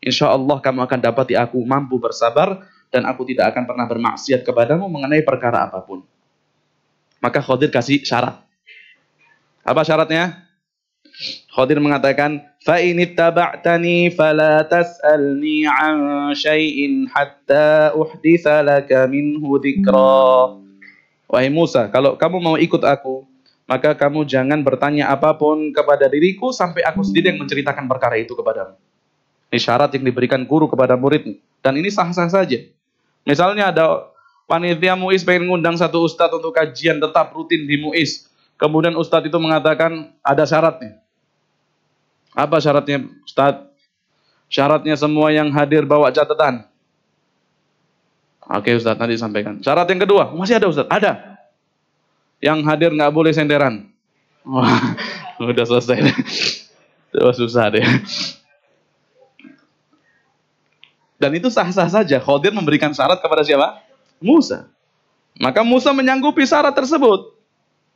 Insyaallah kamu akan dapati aku mampu bersabar dan aku tidak akan pernah bermaksiat kepadamu mengenai perkara apapun. Maka Khadir kasih syarat. Apa syaratnya? Khadir mengatakan, "Fa inittaba'tani fala tas'alni 'an syai'in hatta uhditsa laka minhu dzikra." Wahai Musa, kalau kamu mau ikut aku, maka kamu jangan bertanya apapun kepada diriku sampai aku sendiri yang menceritakan perkara itu kepadamu. Ini syarat yang diberikan guru kepada murid dan ini sah-sah saja. Misalnya ada panitia Muiz pengen ngundang satu ustadz untuk kajian tetap rutin di Muiz. Kemudian ustadz itu mengatakan ada syaratnya apa syaratnya Ustaz? Syaratnya semua yang hadir bawa catatan. Oke Ustaz, tadi sampaikan. Syarat yang kedua, masih ada Ustaz? Ada. Yang hadir nggak boleh senderan. Wah, udah selesai. Wah, susah deh. Dan itu sah-sah saja. Khodir memberikan syarat kepada siapa? Musa. Maka Musa menyanggupi syarat tersebut.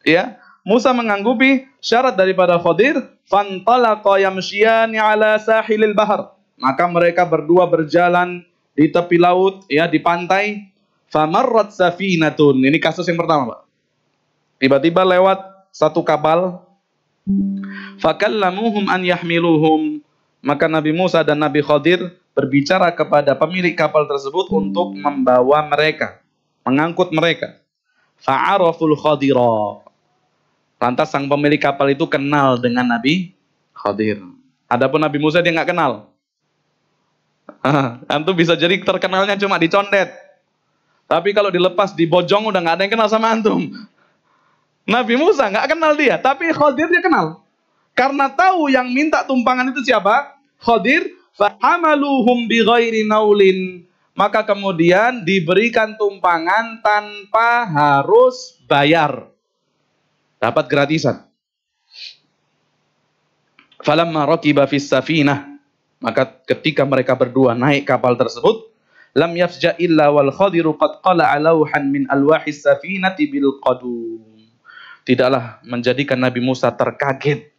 Ya, Musa menganggupi syarat daripada Khadir, fantalaqa yamshiyani ala sahilil bahar. Maka mereka berdua berjalan di tepi laut, ya di pantai. Famarrat safinatun. Ini kasus yang pertama, Pak. Tiba-tiba lewat satu kapal. Fakallamuhum an yahmiluhum. Maka Nabi Musa dan Nabi Khadir berbicara kepada pemilik kapal tersebut untuk membawa mereka, mengangkut mereka. Fa'araful Khadirah. Lantas sang pemilik kapal itu kenal dengan Nabi Khadir. Adapun Nabi Musa dia nggak kenal. Antum bisa jadi terkenalnya cuma dicondet. Tapi kalau dilepas di bojong udah nggak ada yang kenal sama antum. Nabi Musa nggak kenal dia, tapi Khadir dia kenal. Karena tahu yang minta tumpangan itu siapa? Khadir. Fahamaluhum bi naulin. Maka kemudian diberikan tumpangan tanpa harus bayar. Dapat gratisan. Falamma rakiba fis safinah. Maka ketika mereka berdua naik kapal tersebut, lam yafja illa wal khadiru qad qala alauhan min alwahi safinati bil qadum. Tidaklah menjadikan Nabi Musa terkaget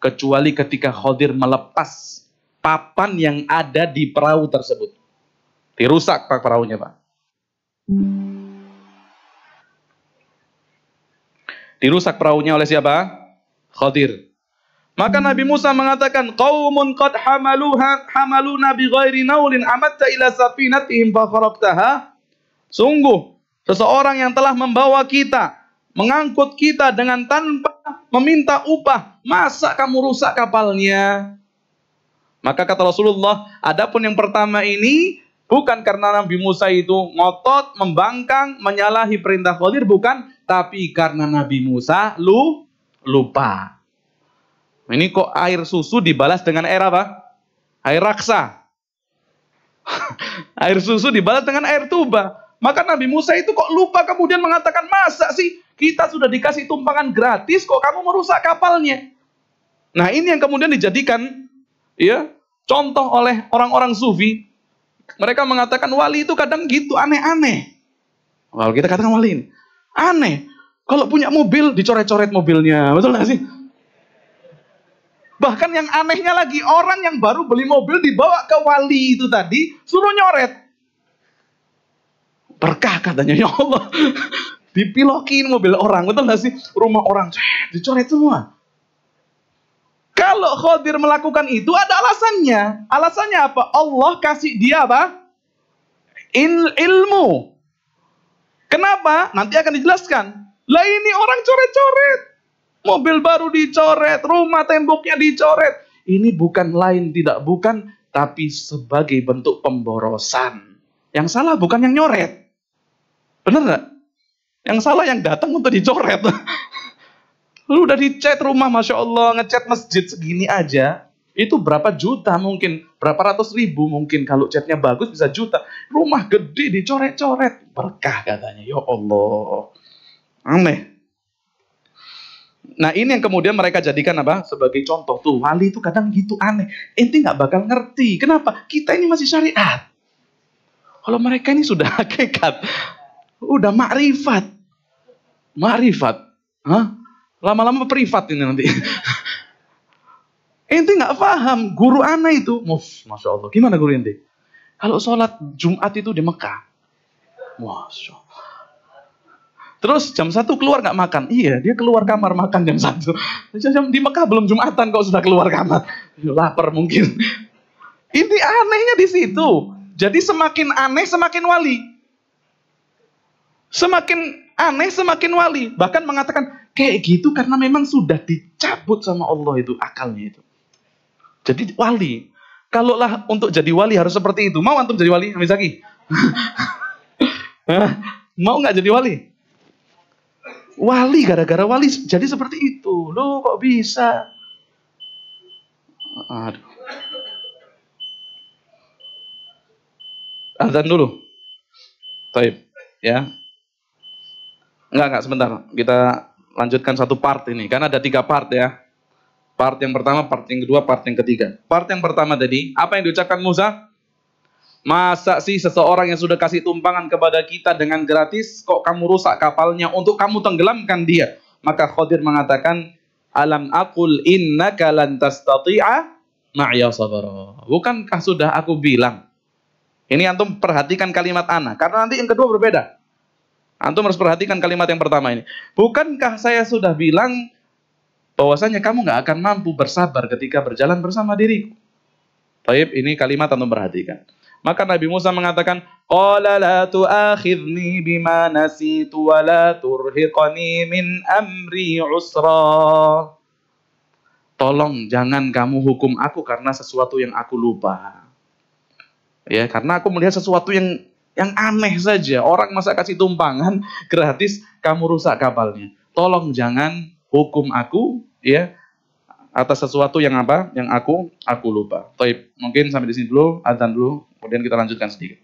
kecuali ketika Khadir melepas papan yang ada di perahu tersebut. Dirusak pak perahunya, Pak. Hmm. Dirusak perahunya oleh siapa? Khadir. Maka Nabi Musa mengatakan, "Qaumun qad hamaluha hamalu Nabi ghairi naulin amatta ila safinatihim fa kharabtaha." Sungguh, seseorang yang telah membawa kita, mengangkut kita dengan tanpa meminta upah, masa kamu rusak kapalnya? Maka kata Rasulullah, adapun yang pertama ini bukan karena Nabi Musa itu ngotot, membangkang, menyalahi perintah Khadir, bukan tapi karena Nabi Musa lu lupa. Ini kok air susu dibalas dengan air apa? Air raksa. air susu dibalas dengan air tuba. Maka Nabi Musa itu kok lupa kemudian mengatakan, masa sih kita sudah dikasih tumpangan gratis kok kamu merusak kapalnya? Nah ini yang kemudian dijadikan ya contoh oleh orang-orang sufi. Mereka mengatakan wali itu kadang gitu aneh-aneh. Kalau kita katakan wali ini. Aneh. Kalau punya mobil, dicoret-coret mobilnya. Betul gak sih? Bahkan yang anehnya lagi, orang yang baru beli mobil dibawa ke wali itu tadi, suruh nyoret. Berkah katanya, ya Allah. Dipilokin mobil orang, betul gak sih? Rumah orang, dicoret semua. Kalau Khadir melakukan itu ada alasannya. Alasannya apa? Allah kasih dia apa? Il ilmu. Kenapa? Nanti akan dijelaskan. Lah ini orang coret-coret. Mobil baru dicoret, rumah temboknya dicoret. Ini bukan lain tidak bukan, tapi sebagai bentuk pemborosan. Yang salah bukan yang nyoret. Bener gak? Yang salah yang datang untuk dicoret. Lu udah dicat rumah, Masya Allah, ngecat masjid segini aja. Itu berapa juta mungkin berapa ratus ribu mungkin kalau catnya bagus bisa juta rumah gede dicoret-coret berkah katanya ya Allah aneh nah ini yang kemudian mereka jadikan apa sebagai contoh tuh wali itu kadang gitu aneh ente nggak bakal ngerti kenapa kita ini masih syariat kalau mereka ini sudah hakikat udah makrifat makrifat Hah? lama-lama privat ini nanti Ente nggak paham, guru ana itu, muf, masya Allah, gimana guru ente? Kalau sholat Jumat itu di Mekah, masya Allah. Terus jam satu keluar nggak makan, iya dia keluar kamar makan jam satu. Jam di Mekah belum Jumatan kok sudah keluar kamar, lapar mungkin. Inti anehnya di situ. Jadi semakin aneh semakin wali. Semakin aneh semakin wali. Bahkan mengatakan kayak gitu karena memang sudah dicabut sama Allah itu akalnya itu. Jadi wali. Kalaulah untuk jadi wali harus seperti itu. Mau antum jadi wali, Amizaki? Mau nggak jadi wali? Wali gara-gara wali jadi seperti itu. Lo kok bisa? Aduh. Azan dulu. Taib, ya. Enggak, enggak, sebentar. Kita lanjutkan satu part ini. Karena ada tiga part ya. Part yang pertama, part yang kedua, part yang ketiga. Part yang pertama tadi, apa yang diucapkan Musa? Masa sih seseorang yang sudah kasih tumpangan kepada kita dengan gratis, kok kamu rusak kapalnya untuk kamu tenggelamkan dia? Maka Khadir mengatakan, Alam akul inna lan tastati'a ma'ya sabara. Bukankah sudah aku bilang? Ini antum perhatikan kalimat ana, karena nanti yang kedua berbeda. Antum harus perhatikan kalimat yang pertama ini. Bukankah saya sudah bilang bahwasanya kamu nggak akan mampu bersabar ketika berjalan bersama diriku. Taib, ini kalimat untuk perhatikan. Maka Nabi Musa mengatakan, "Qala la tu'akhidni bima nasitu wa min amri usra." Tolong jangan kamu hukum aku karena sesuatu yang aku lupa. Ya, karena aku melihat sesuatu yang yang aneh saja. Orang masa kasih tumpangan gratis kamu rusak kapalnya. Tolong jangan hukum aku ya atas sesuatu yang apa? Yang aku aku lupa. Toib. Mungkin sampai di sini dulu, adzan dulu, kemudian kita lanjutkan sedikit.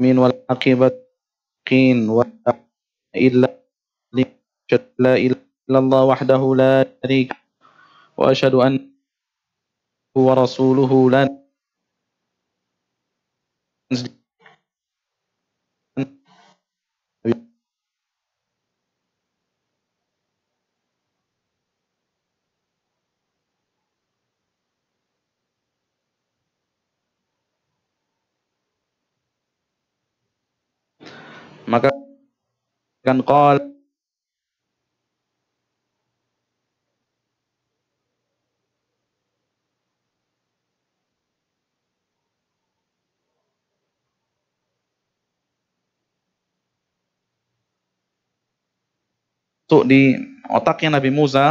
من والعاقبة قين إلا لا إله إلا الله وحده لا شريك وأشهد أن هو رسوله لا نزل maka kan kol masuk di otaknya Nabi Musa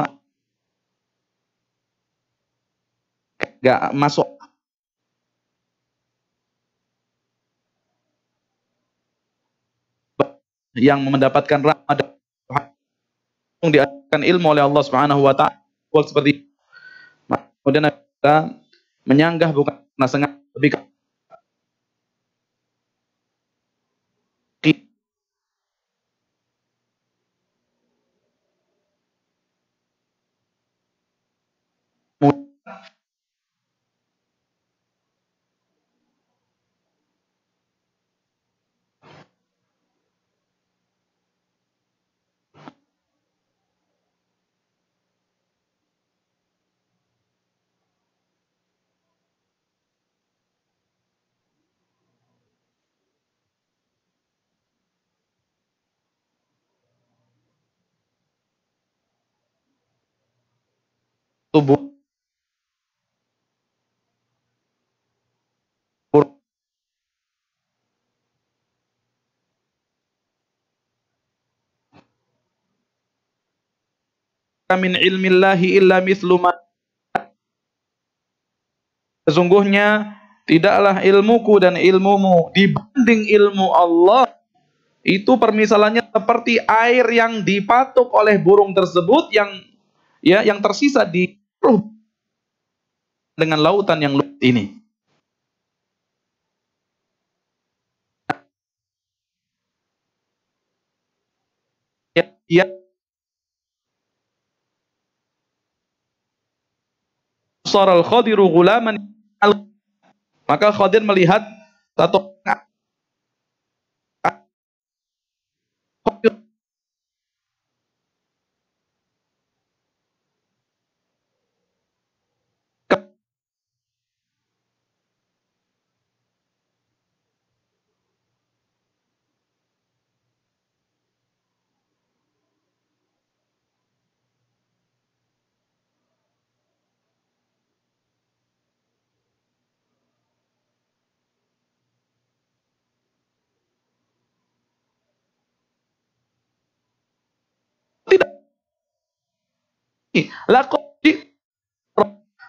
gak masuk yang mendapatkan rahmat yang diajarkan ilmu oleh Allah Subhanahu wa taala seperti kemudian kita menyanggah bukan karena sengaja tubuh min ilmillahi illa mithlu Sesungguhnya tidaklah ilmuku dan ilmumu dibanding ilmu Allah itu permisalannya seperti air yang dipatuk oleh burung tersebut yang ya yang tersisa di dengan lautan yang luas ini. Ya, ya. Saral Khadiru gulaman maka Khadir melihat satu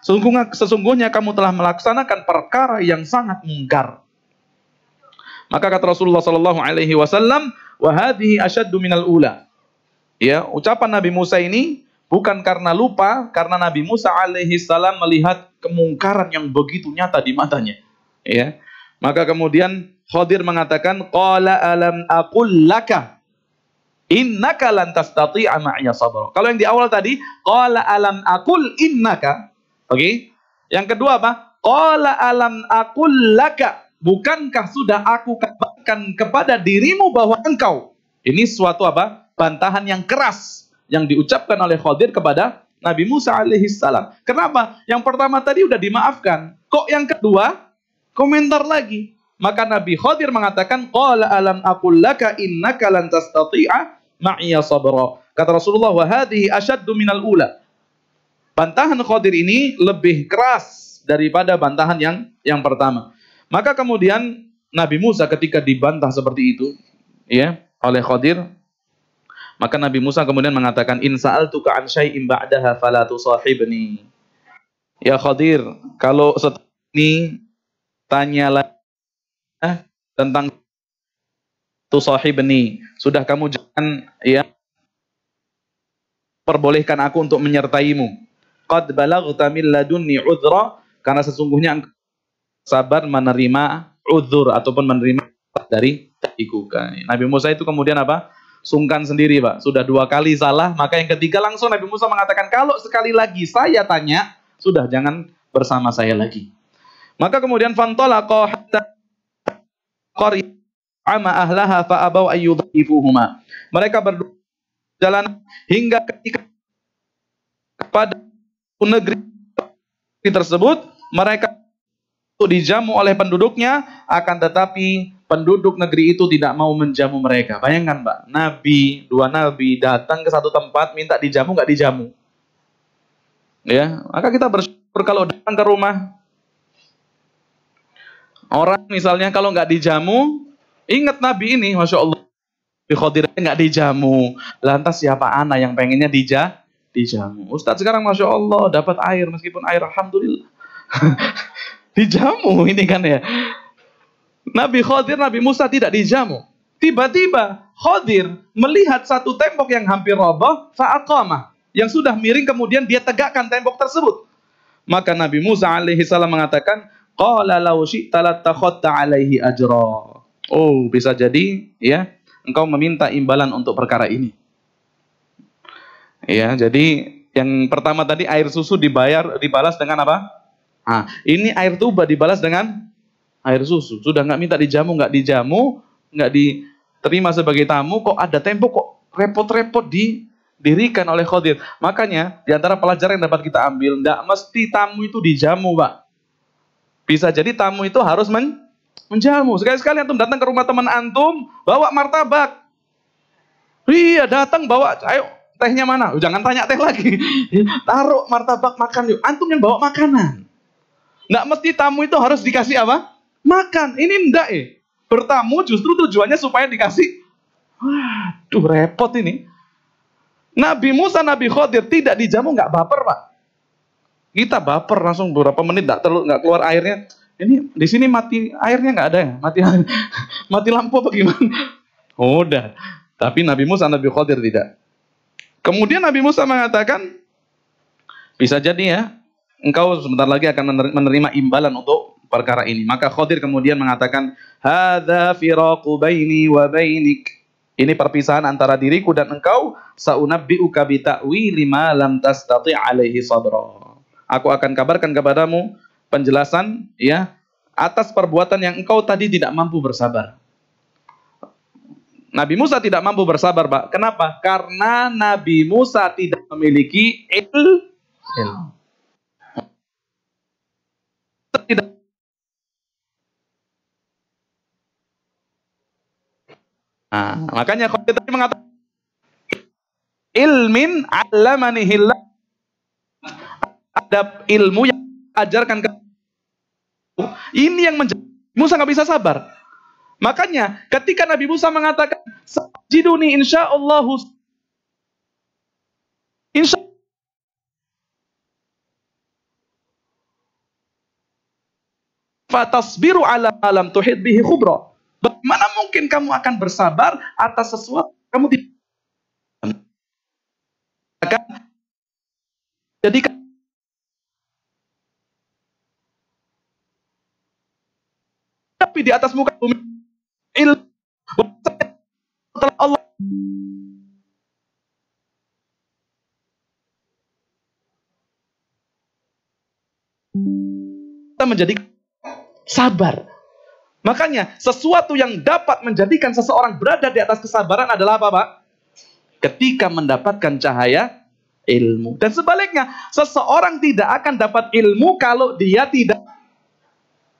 sesungguhnya, sesungguhnya kamu telah melaksanakan perkara yang sangat mungkar. Maka kata Rasulullah Shallallahu Alaihi Wasallam, wahadhi ashadu minal ula. Ya, ucapan Nabi Musa ini bukan karena lupa, karena Nabi Musa alaihi salam melihat kemungkaran yang begitu nyata di matanya. Ya, maka kemudian Khadir mengatakan, qala alam akul laka Innaka lan tastati'a anaknya sabra. Kalau yang di awal tadi, qala alam akul innaka. Oke. Okay? Yang kedua apa? Qala alam akul laka. Bukankah sudah aku katakan kepada dirimu bahwa engkau. Ini suatu apa? Bantahan yang keras yang diucapkan oleh Khadir kepada Nabi Musa alaihi salam. Kenapa? Yang pertama tadi udah dimaafkan. Kok yang kedua komentar lagi? Maka Nabi Khadir mengatakan, "Qala alam akul laka innaka lan tati'ah ma'iyya sabra. Kata Rasulullah, wa hadhihi ashaddu minal ula. Bantahan Khadir ini lebih keras daripada bantahan yang yang pertama. Maka kemudian Nabi Musa ketika dibantah seperti itu, ya, oleh Khadir, maka Nabi Musa kemudian mengatakan, "In sa'altuka an syai'in ba'daha fala tusahibni." Ya Khadir, kalau setelah ini tanyalah eh, tentang tusahibni, sudah kamu jawab mengatakan ya perbolehkan aku untuk menyertaimu. Qad balaghta min ladunni udhra karena sesungguhnya engkau sabar menerima udhur ataupun menerima dari iku Nabi Musa itu kemudian apa? Sungkan sendiri, Pak. Sudah dua kali salah, maka yang ketiga langsung Nabi Musa mengatakan, "Kalau sekali lagi saya tanya, sudah jangan bersama saya lagi." Maka kemudian fantolaqa hatta ama ahlaha fa abau ayyudhifuhuma. Mereka berjalan hingga ketika kepada negeri tersebut mereka dijamu oleh penduduknya akan tetapi penduduk negeri itu tidak mau menjamu mereka. Bayangkan Mbak, nabi, dua nabi datang ke satu tempat minta dijamu nggak dijamu. Ya, maka kita bersyukur kalau datang ke rumah orang misalnya kalau nggak dijamu Ingat Nabi ini, Masya Allah. Di khodirnya nggak dijamu. Lantas siapa anak yang pengennya dija? Dijamu. Ustadz sekarang Masya Allah dapat air meskipun air Alhamdulillah. dijamu ini kan ya. Nabi Khadir, Nabi Musa tidak dijamu. Tiba-tiba Khadir melihat satu tembok yang hampir roboh, fa'aqamah. Yang sudah miring kemudian dia tegakkan tembok tersebut. Maka Nabi Musa alaihi salam mengatakan, Qala lau syi'ta latakhatta alaihi ajroh." Oh, bisa jadi ya, engkau meminta imbalan untuk perkara ini. Ya, jadi yang pertama tadi air susu dibayar dibalas dengan apa? Nah, ini air tuba dibalas dengan air susu. Sudah nggak minta dijamu, nggak dijamu, nggak diterima sebagai tamu. Kok ada tempo kok repot-repot didirikan oleh Khodir. Makanya di antara pelajaran yang dapat kita ambil, nggak mesti tamu itu dijamu, pak. Bisa jadi tamu itu harus men Menjamu. Sekali-sekali antum datang ke rumah teman antum, bawa martabak. Iya, datang bawa, ayo tehnya mana? Oh, jangan tanya teh lagi. Taruh martabak makan yuk. Antum yang bawa makanan. Nggak mesti tamu itu harus dikasih apa? Makan. Ini enggak eh. Bertamu justru tujuannya supaya dikasih. Waduh, repot ini. Nabi Musa, Nabi khodir tidak dijamu nggak baper pak. Kita baper langsung beberapa menit nggak terlalu nggak keluar airnya. Ini di sini mati airnya nggak ada ya? Mati mati lampu bagaimana? gimana? Oh, udah. Tapi Nabi Musa Nabi Khadir tidak. Kemudian Nabi Musa mengatakan, bisa jadi ya, engkau sebentar lagi akan menerima imbalan untuk perkara ini. Maka Khodir kemudian mengatakan, hada firaku baini wa bainik." Ini perpisahan antara diriku dan engkau, saunabi bi ta'wili lima lam tastati' alaihi sabra. Aku akan kabarkan kepadamu penjelasan ya atas perbuatan yang engkau tadi tidak mampu bersabar. Nabi Musa tidak mampu bersabar, Pak. Kenapa? Karena Nabi Musa tidak memiliki il ilmu. Nah, makanya kalau tadi mengatakan ilmin alamanihillah ada ilmu yang ajarkan ke ini yang menjadi Musa nggak bisa sabar. Makanya ketika Nabi Musa mengatakan jiduni insya Allah insya fatasbiru ala alam tuhid bihi khubra. Bagaimana mungkin kamu akan bersabar atas sesuatu kamu tidak akan. jadi tapi di atas muka bumi ilmu telah Allah kita menjadi sabar. Makanya sesuatu yang dapat menjadikan seseorang berada di atas kesabaran adalah apa, Pak? Ketika mendapatkan cahaya ilmu. Dan sebaliknya, seseorang tidak akan dapat ilmu kalau dia tidak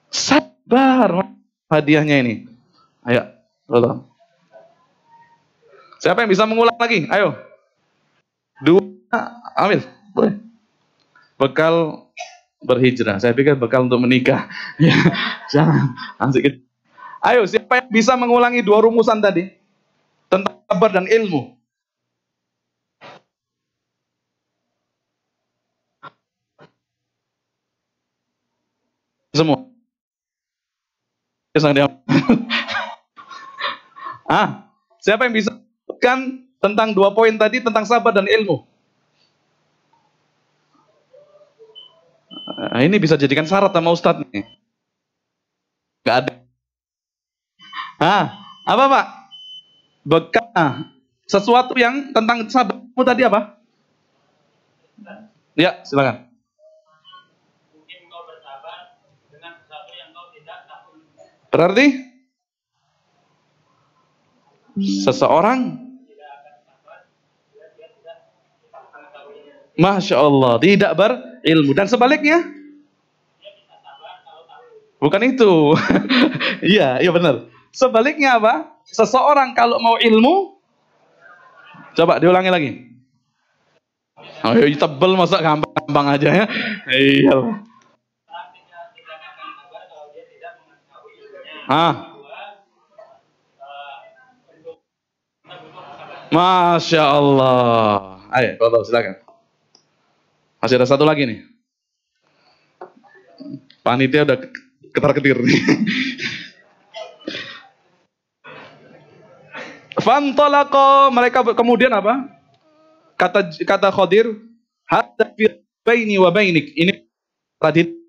sabar hadiahnya ini. Ayo, tolong. Siapa yang bisa mengulang lagi? Ayo. Dua, Amir, boleh. Bekal berhijrah. Saya pikir bekal untuk menikah. ya, jangan. Asik. Ayo, siapa yang bisa mengulangi dua rumusan tadi? Tentang kabar dan ilmu. Semua. ah, siapa yang bisa kan tentang dua poin tadi tentang sabar dan ilmu? Nah, ini bisa jadikan syarat sama Ustadz nih. Gak ada. Ah, apa Pak? Bekas ah, sesuatu yang tentang sabarmu tadi apa? Ya, silakan. Berarti seseorang Masya Allah, tidak berilmu. Dan sebaliknya, bukan itu. Iya, iya benar. Sebaliknya apa? Seseorang kalau mau ilmu, coba diulangi lagi. Oh, tebel masa gampang-gampang aja ya. Iya. Hah? Masya Allah. Ayo, Bapak silakan. Masih ada satu lagi nih. Panitia udah ketar-ketir. Fantolako mereka kemudian apa? Kata kata Khadir, hatta fi baini wa bainik. Ini tadi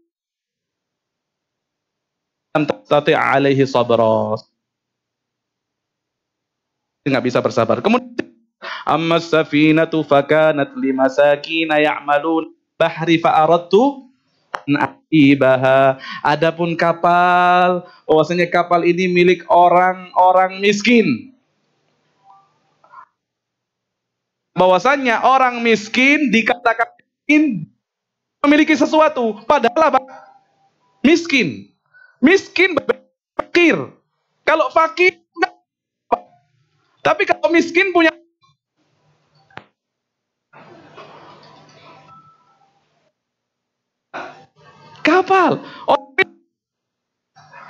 tati alaihi sabra. Tidak bisa bersabar. Kemudian amma safinatu fakanat limasakin ya'malun bahri fa'aradtu akibaha. Adapun kapal, bahwasanya kapal ini milik orang-orang miskin. Bahwasanya orang miskin dikatakan miskin memiliki sesuatu, padahal apa? Miskin. Miskin berpikir Kalau fakir enggak. Tapi kalau miskin punya kapal,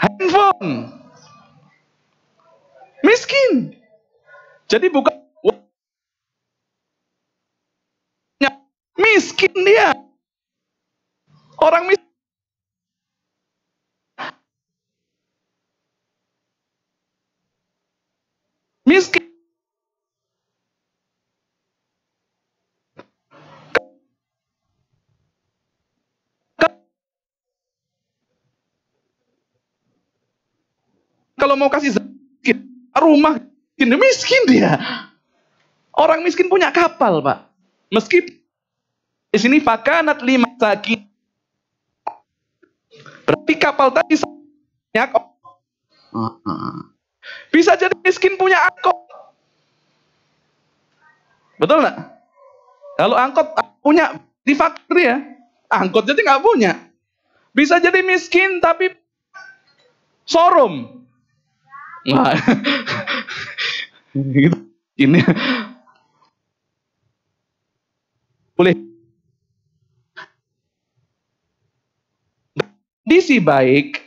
handphone. Miskin. Jadi bukan miskin dia. Orang miskin miskin. Kalau mau kasih zakat, rumah miskin, miskin dia. Orang miskin punya kapal, Pak. Meskipun di sini fakanat lima sakit. Berarti kapal tadi banyak. Ah, ah, ah. Bisa jadi miskin punya angkot. Betul nggak? Kalau angkot ah, punya di factory ya, angkot jadi nggak punya. Bisa jadi miskin tapi sorum. Nah, gitu. ini boleh kondisi baik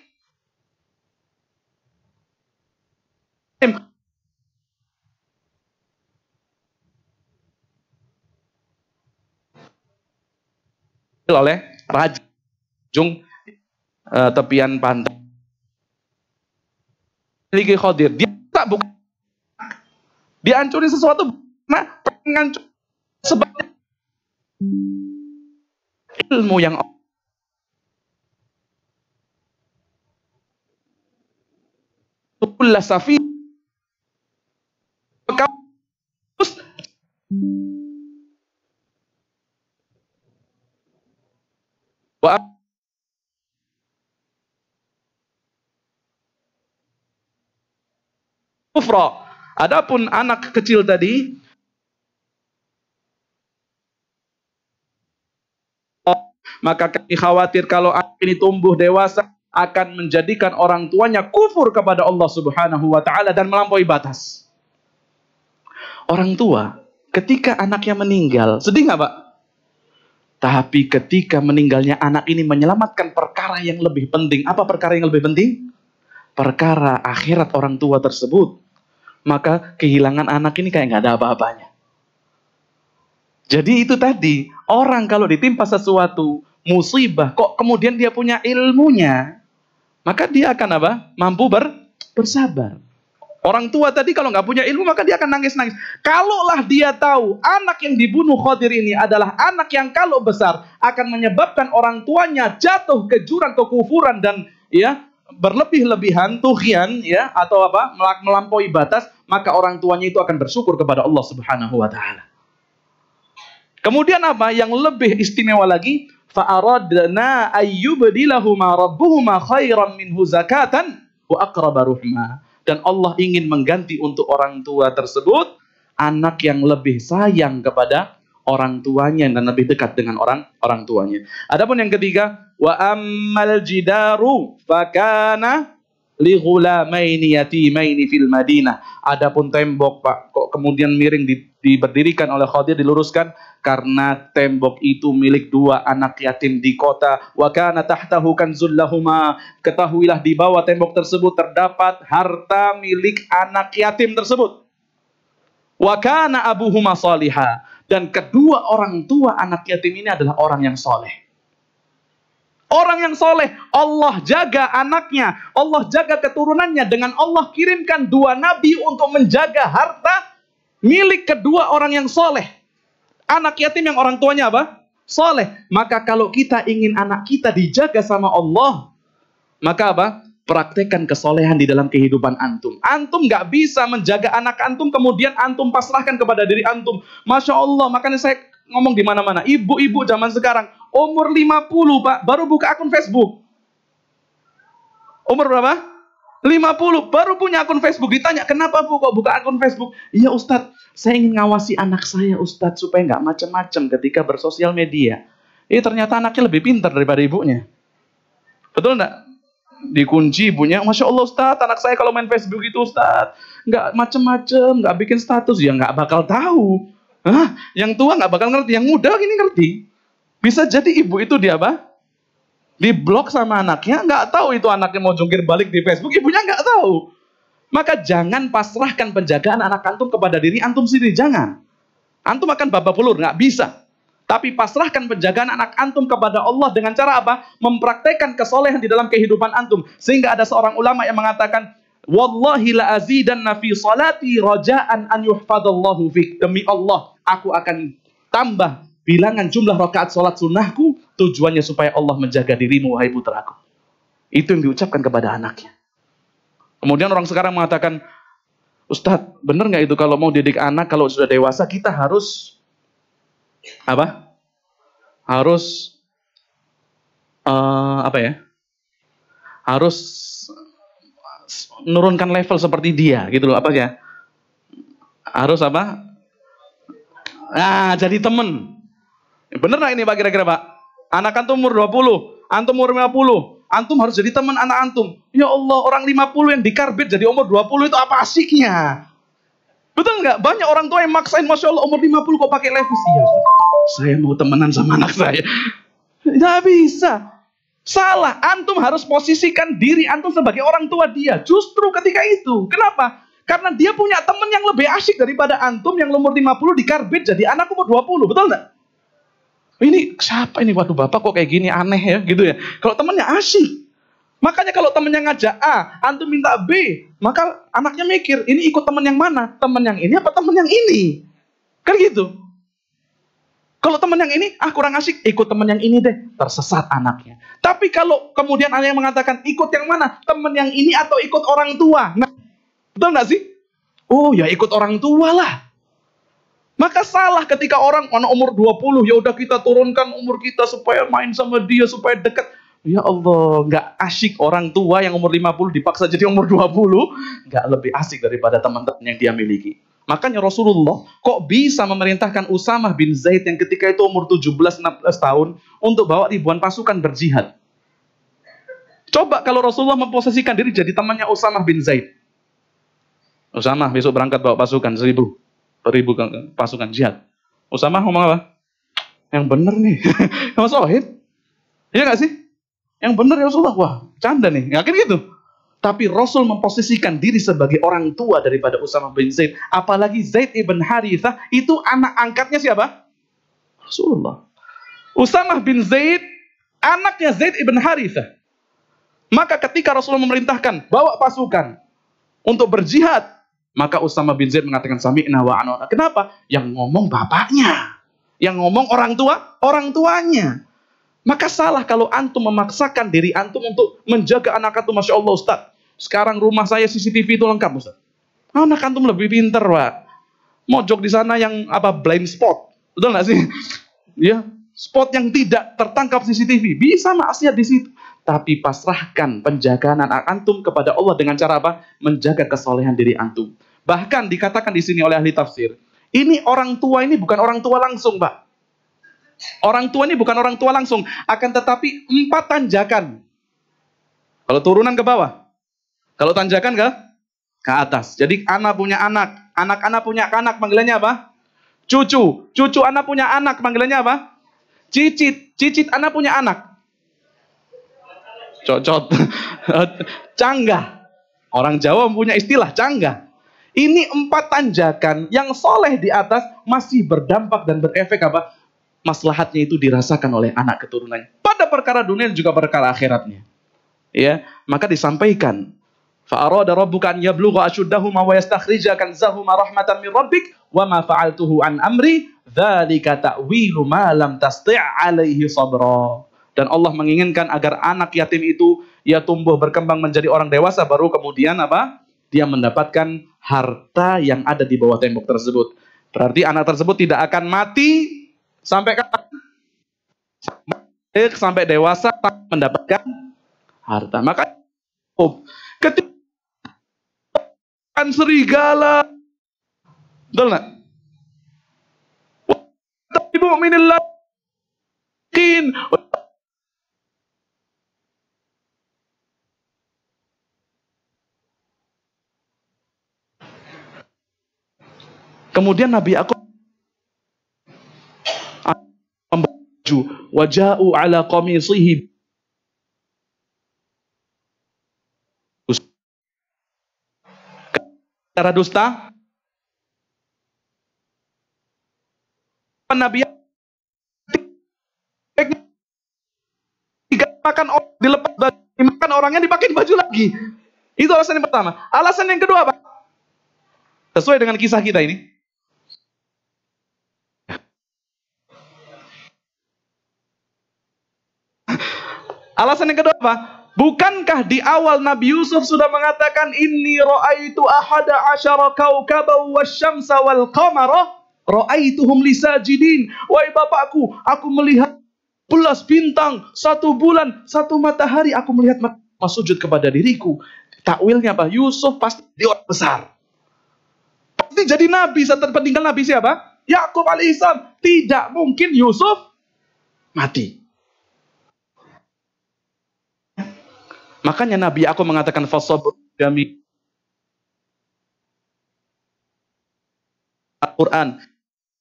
oleh raja ujung uh, eh, tepian pantai. Miliki Khadir. Dia tak buka. dia hancurin sesuatu karena pengen sebab ilmu yang Kullah safi Wa kufra. Adapun anak kecil tadi maka kami khawatir kalau anak ini tumbuh dewasa akan menjadikan orang tuanya kufur kepada Allah Subhanahu wa taala dan melampaui batas. Orang tua ketika anaknya meninggal, sedih nggak Pak? Tapi ketika meninggalnya anak ini menyelamatkan perkara yang lebih penting. Apa perkara yang lebih penting? Perkara akhirat orang tua tersebut. Maka kehilangan anak ini kayak nggak ada apa-apanya. Jadi itu tadi, orang kalau ditimpa sesuatu, musibah, kok kemudian dia punya ilmunya, maka dia akan apa? Mampu ber bersabar. Orang tua tadi kalau nggak punya ilmu maka dia akan nangis-nangis. Kalaulah dia tahu anak yang dibunuh Khadir ini adalah anak yang kalau besar akan menyebabkan orang tuanya jatuh ke jurang kekufuran dan ya berlebih-lebihan tuhian ya atau apa melampaui batas maka orang tuanya itu akan bersyukur kepada Allah Subhanahu wa taala. Kemudian apa yang lebih istimewa lagi fa'aradna ayyubdilahuma rabbuhuma khairan minhu zakatan wa aqraba ruhma dan Allah ingin mengganti untuk orang tua tersebut anak yang lebih sayang kepada orang tuanya dan lebih dekat dengan orang orang tuanya. Adapun yang ketiga, wa ammal jidaru fakana li ghulamaini yatimaini fil Madinah. Adapun tembok Pak, kok kemudian miring di diberdirikan oleh Khadir diluruskan karena tembok itu milik dua anak yatim di kota wa kana tahtahu kanzullahuma ketahuilah di bawah tembok tersebut terdapat harta milik anak yatim tersebut wa kana abuhuma salihah dan kedua orang tua anak yatim ini adalah orang yang soleh Orang yang soleh, Allah jaga anaknya, Allah jaga keturunannya. Dengan Allah kirimkan dua nabi untuk menjaga harta milik kedua orang yang soleh. Anak yatim yang orang tuanya apa? Soleh. Maka kalau kita ingin anak kita dijaga sama Allah, maka apa? Praktekan kesolehan di dalam kehidupan antum. Antum gak bisa menjaga anak antum, kemudian antum pasrahkan kepada diri antum. Masya Allah, makanya saya ngomong di mana-mana. Ibu-ibu zaman sekarang, umur 50 pak, baru buka akun Facebook. Umur berapa? 50 baru punya akun Facebook ditanya kenapa bu kok buka akun Facebook iya Ustadz saya ingin ngawasi anak saya Ustadz supaya nggak macam-macam ketika bersosial media. Eh ternyata anaknya lebih pintar daripada ibunya. Betul enggak Dikunci ibunya, Masya Allah Ustadz, anak saya kalau main Facebook itu Ustadz, nggak macem-macem, nggak bikin status, ya nggak bakal tahu. Hah? Yang tua nggak bakal ngerti, yang muda ini ngerti. Bisa jadi ibu itu dia apa? Di blok sama anaknya, nggak tahu itu anaknya mau jungkir balik di Facebook, ibunya nggak tahu. Maka jangan pasrahkan penjagaan anak antum kepada diri antum sendiri. Jangan. Antum akan babak belur, nggak bisa. Tapi pasrahkan penjagaan anak antum kepada Allah dengan cara apa? Mempraktekkan kesolehan di dalam kehidupan antum. Sehingga ada seorang ulama yang mengatakan, Wallahi la azidan nafi salati raja'an an yuhfadallahu fik. Demi Allah, aku akan tambah bilangan jumlah rakaat salat sunnahku tujuannya supaya Allah menjaga dirimu wahai putraku. Itu yang diucapkan kepada anaknya. Kemudian orang sekarang mengatakan, Ustadz, benar nggak itu kalau mau didik anak, kalau sudah dewasa kita harus, apa? Harus, uh, apa ya? Harus menurunkan level seperti dia, gitu loh, apa ya? Harus apa? Nah, jadi temen. Bener nggak ini Pak kira-kira Pak? Anak kan umur 20, antum umur 50, Antum harus jadi teman anak antum. Ya Allah, orang 50 yang dikarbit jadi umur 20 itu apa asiknya? Betul nggak? Banyak orang tua yang maksain, Masya Allah umur 50 kok pakai levis. Iya saya mau temenan sama anak saya. Nggak bisa. Salah, antum harus posisikan diri antum sebagai orang tua dia. Justru ketika itu. Kenapa? Karena dia punya teman yang lebih asik daripada antum yang umur 50 dikarbit jadi anak umur 20. Betul nggak? ini siapa ini? Waduh bapak kok kayak gini aneh ya gitu ya. Kalau temennya asik. Makanya kalau temennya ngajak A, antum minta B, maka anaknya mikir, ini ikut teman yang mana? Teman yang ini apa teman yang ini? Kan gitu. Kalau teman yang ini, ah kurang asik, ikut teman yang ini deh. Tersesat anaknya. Tapi kalau kemudian ada yang mengatakan, ikut yang mana? Teman yang ini atau ikut orang tua? Nah, betul nggak sih? Oh ya ikut orang tua lah. Maka salah ketika orang mana umur 20 ya udah kita turunkan umur kita supaya main sama dia supaya dekat. Ya Allah, nggak asyik orang tua yang umur 50 dipaksa jadi umur 20, nggak lebih asyik daripada teman-teman yang dia miliki. Makanya Rasulullah kok bisa memerintahkan Usamah bin Zaid yang ketika itu umur 17-16 tahun untuk bawa ribuan pasukan berjihad. Coba kalau Rasulullah memposisikan diri jadi temannya Usamah bin Zaid. Usamah besok berangkat bawa pasukan seribu beribu pasukan jihad. Usamah ngomong apa? Yang bener nih. Sama Sohid. Iya gak sih? Yang bener ya Rasulullah. Wah, canda nih. Yakin gitu? Tapi Rasul memposisikan diri sebagai orang tua daripada Usama bin Zaid. Apalagi Zaid ibn Harithah itu anak angkatnya siapa? Rasulullah. Usama bin Zaid, anaknya Zaid ibn Harithah. Maka ketika Rasulullah memerintahkan, bawa pasukan untuk berjihad, maka Usama bin Zaid mengatakan Sami wa anona. Kenapa? Yang ngomong bapaknya. Yang ngomong orang tua, orang tuanya. Maka salah kalau antum memaksakan diri antum untuk menjaga anak antum. Masya Allah Ustaz. Sekarang rumah saya CCTV itu lengkap Ustaz. Anak antum lebih pinter Pak. Mojok di sana yang apa blind spot. Betul gak sih? ya, spot yang tidak tertangkap CCTV. Bisa maksiat di situ. Tapi pasrahkan penjagaan anak antum kepada Allah dengan cara apa? Menjaga kesolehan diri antum. Bahkan dikatakan di sini oleh ahli tafsir, ini orang tua ini bukan orang tua langsung, Pak. Orang tua ini bukan orang tua langsung, akan tetapi empat tanjakan. Kalau turunan ke bawah, kalau tanjakan ke ke atas. Jadi anak punya anak, anak-anak punya anak, panggilannya apa? Cucu, cucu anak punya anak, panggilannya apa? Cicit, cicit anak punya anak. Cocot, cangga Orang Jawa punya istilah cangga ini empat tanjakan yang soleh di atas masih berdampak dan berefek apa? Maslahatnya itu dirasakan oleh anak keturunannya. Pada perkara dunia juga perkara akhiratnya. Ya, maka disampaikan rabbukan yablugha أن wa أشدهما ويستخرج rahmatan min rabbik wa ma fa'altuhu an amri ذلك ta'wilu ma lam tasti' alaihi sabra. dan Allah menginginkan agar anak yatim itu ya tumbuh berkembang menjadi orang dewasa baru kemudian apa dia mendapatkan harta yang ada di bawah tembok tersebut. Berarti anak tersebut tidak akan mati sampai Sampai dewasa mendapatkan harta. Maka oh, ketika serigala, betul nggak? Ibu minillah, Kemudian Nabi aku baju wajahu ala komisihi cara dusta Nabi dilepakan dilepas baju, dimakan orangnya dipakai baju lagi. Itu alasan yang pertama. Alasan yang kedua apa? Sesuai dengan kisah kita ini. Alasan yang kedua apa? Bukankah di awal Nabi Yusuf sudah mengatakan ini roa itu ahada asyara kawkaban wasyamsa wal qamara ra'aituhum lisajidin. Wahai bapakku, aku melihat belas bintang, satu bulan, satu matahari, aku melihat masujud kepada diriku. Takwilnya apa? Yusuf pasti di orang besar. Pasti jadi nabi setelah peninggal nabi siapa? Yakub alaihissalam. Tidak mungkin Yusuf mati. Makanya Nabi aku mengatakan fasabur jami. Al-Quran.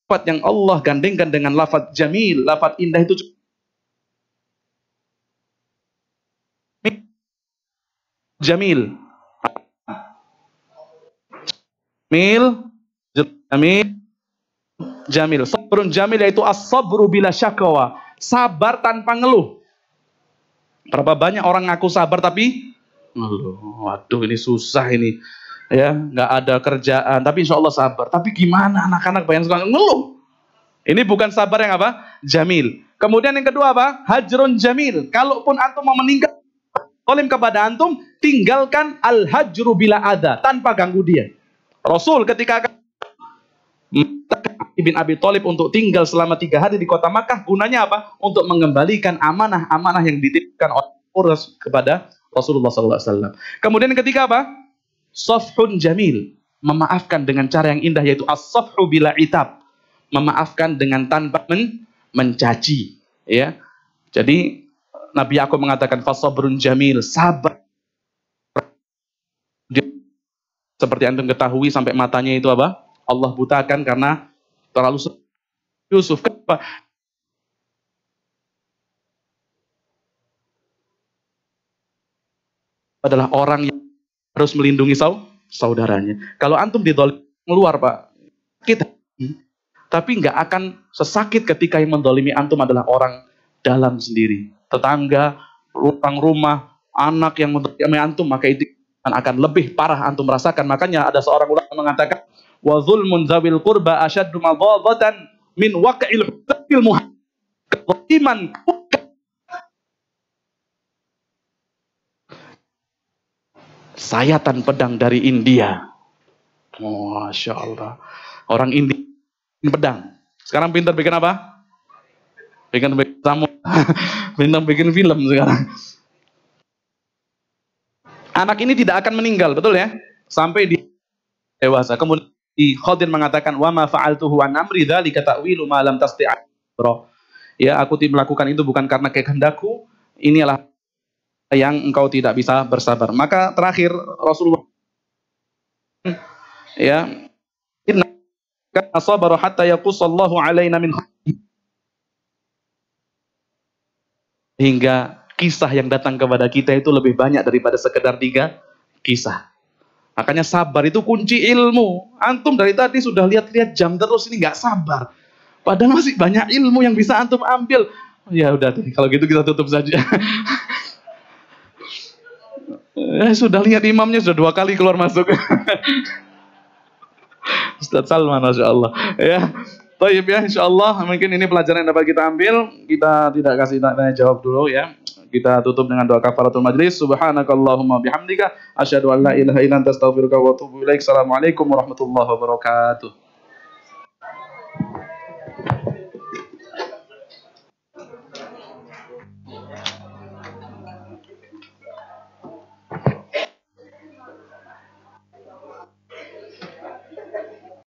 Lafat yang Allah gandengkan dengan lafat jamil, lafat indah itu jamil. Jamil, jamil, jamil. Sabrun jamil yaitu as-sabru bila syakwa. Sabar tanpa ngeluh. Berapa banyak orang ngaku sabar tapi ngeluh, waduh ini susah ini ya nggak ada kerjaan tapi insya Allah sabar tapi gimana anak-anak banyak sekali ngeluh ini bukan sabar yang apa jamil kemudian yang kedua apa hajrun jamil kalaupun antum mau meninggal kolim kepada antum tinggalkan al hajru bila ada tanpa ganggu dia Rasul ketika ibn Abi Thalib untuk tinggal selama tiga hari di kota Makkah gunanya apa? Untuk mengembalikan amanah-amanah yang dititipkan oleh kepada Rasulullah Sallallahu Alaihi Wasallam. Kemudian ketika apa? Sofhun jamil, memaafkan dengan cara yang indah yaitu as bila itab, memaafkan dengan tanpa men mencaci, ya. Jadi Nabi aku mengatakan fasabrun jamil, sabar seperti antum ketahui sampai matanya itu apa? Allah butakan karena terlalu Yusuf kenapa adalah orang yang harus melindungi saudaranya. Kalau antum didolim keluar pak, kita tapi nggak akan sesakit ketika yang mendolimi antum adalah orang dalam sendiri, tetangga, orang rumah, anak yang mendolimi antum maka itu akan lebih parah antum merasakan. Makanya ada seorang ulama mengatakan وَظُلْمٌ ذَوِي الْقُرْبَ أَشَدُّ asyaddu مِنْ وَقْعِ waqa'il hukmil sayatan pedang dari India. Masya Allah. Orang India pedang. Sekarang pintar bikin apa? Bikin bikin tamu. pintar bikin film sekarang. Anak ini tidak akan meninggal, betul ya? Sampai di dewasa. Kemudian di Khadir mengatakan wa ma fa'altuhu an amri dzalika ta'wilu ma lam Ya, aku melakukan itu bukan karena kehendakku, ini adalah yang engkau tidak bisa bersabar. Maka terakhir Rasulullah ya inna sabar hatta yaqussallahu alaina min hingga kisah yang datang kepada kita itu lebih banyak daripada sekedar tiga kisah. Makanya sabar itu kunci ilmu. Antum dari tadi sudah lihat-lihat jam terus ini nggak sabar. Padahal masih banyak ilmu yang bisa antum ambil. Ya udah deh, kalau gitu kita tutup saja. eh, sudah lihat imamnya sudah dua kali keluar masuk. Ustaz Salman, Masya Allah. Ya, Baik ya, insya Allah mungkin ini pelajaran yang dapat kita ambil. Kita tidak kasih tanya jawab dulu ya. Kita tutup dengan doa kafaratul majlis. Subhanakallahumma bihamdika asyhadu an la ilaha illa anta astaghfiruka wa atubu ilaik. Assalamualaikum warahmatullahi wabarakatuh.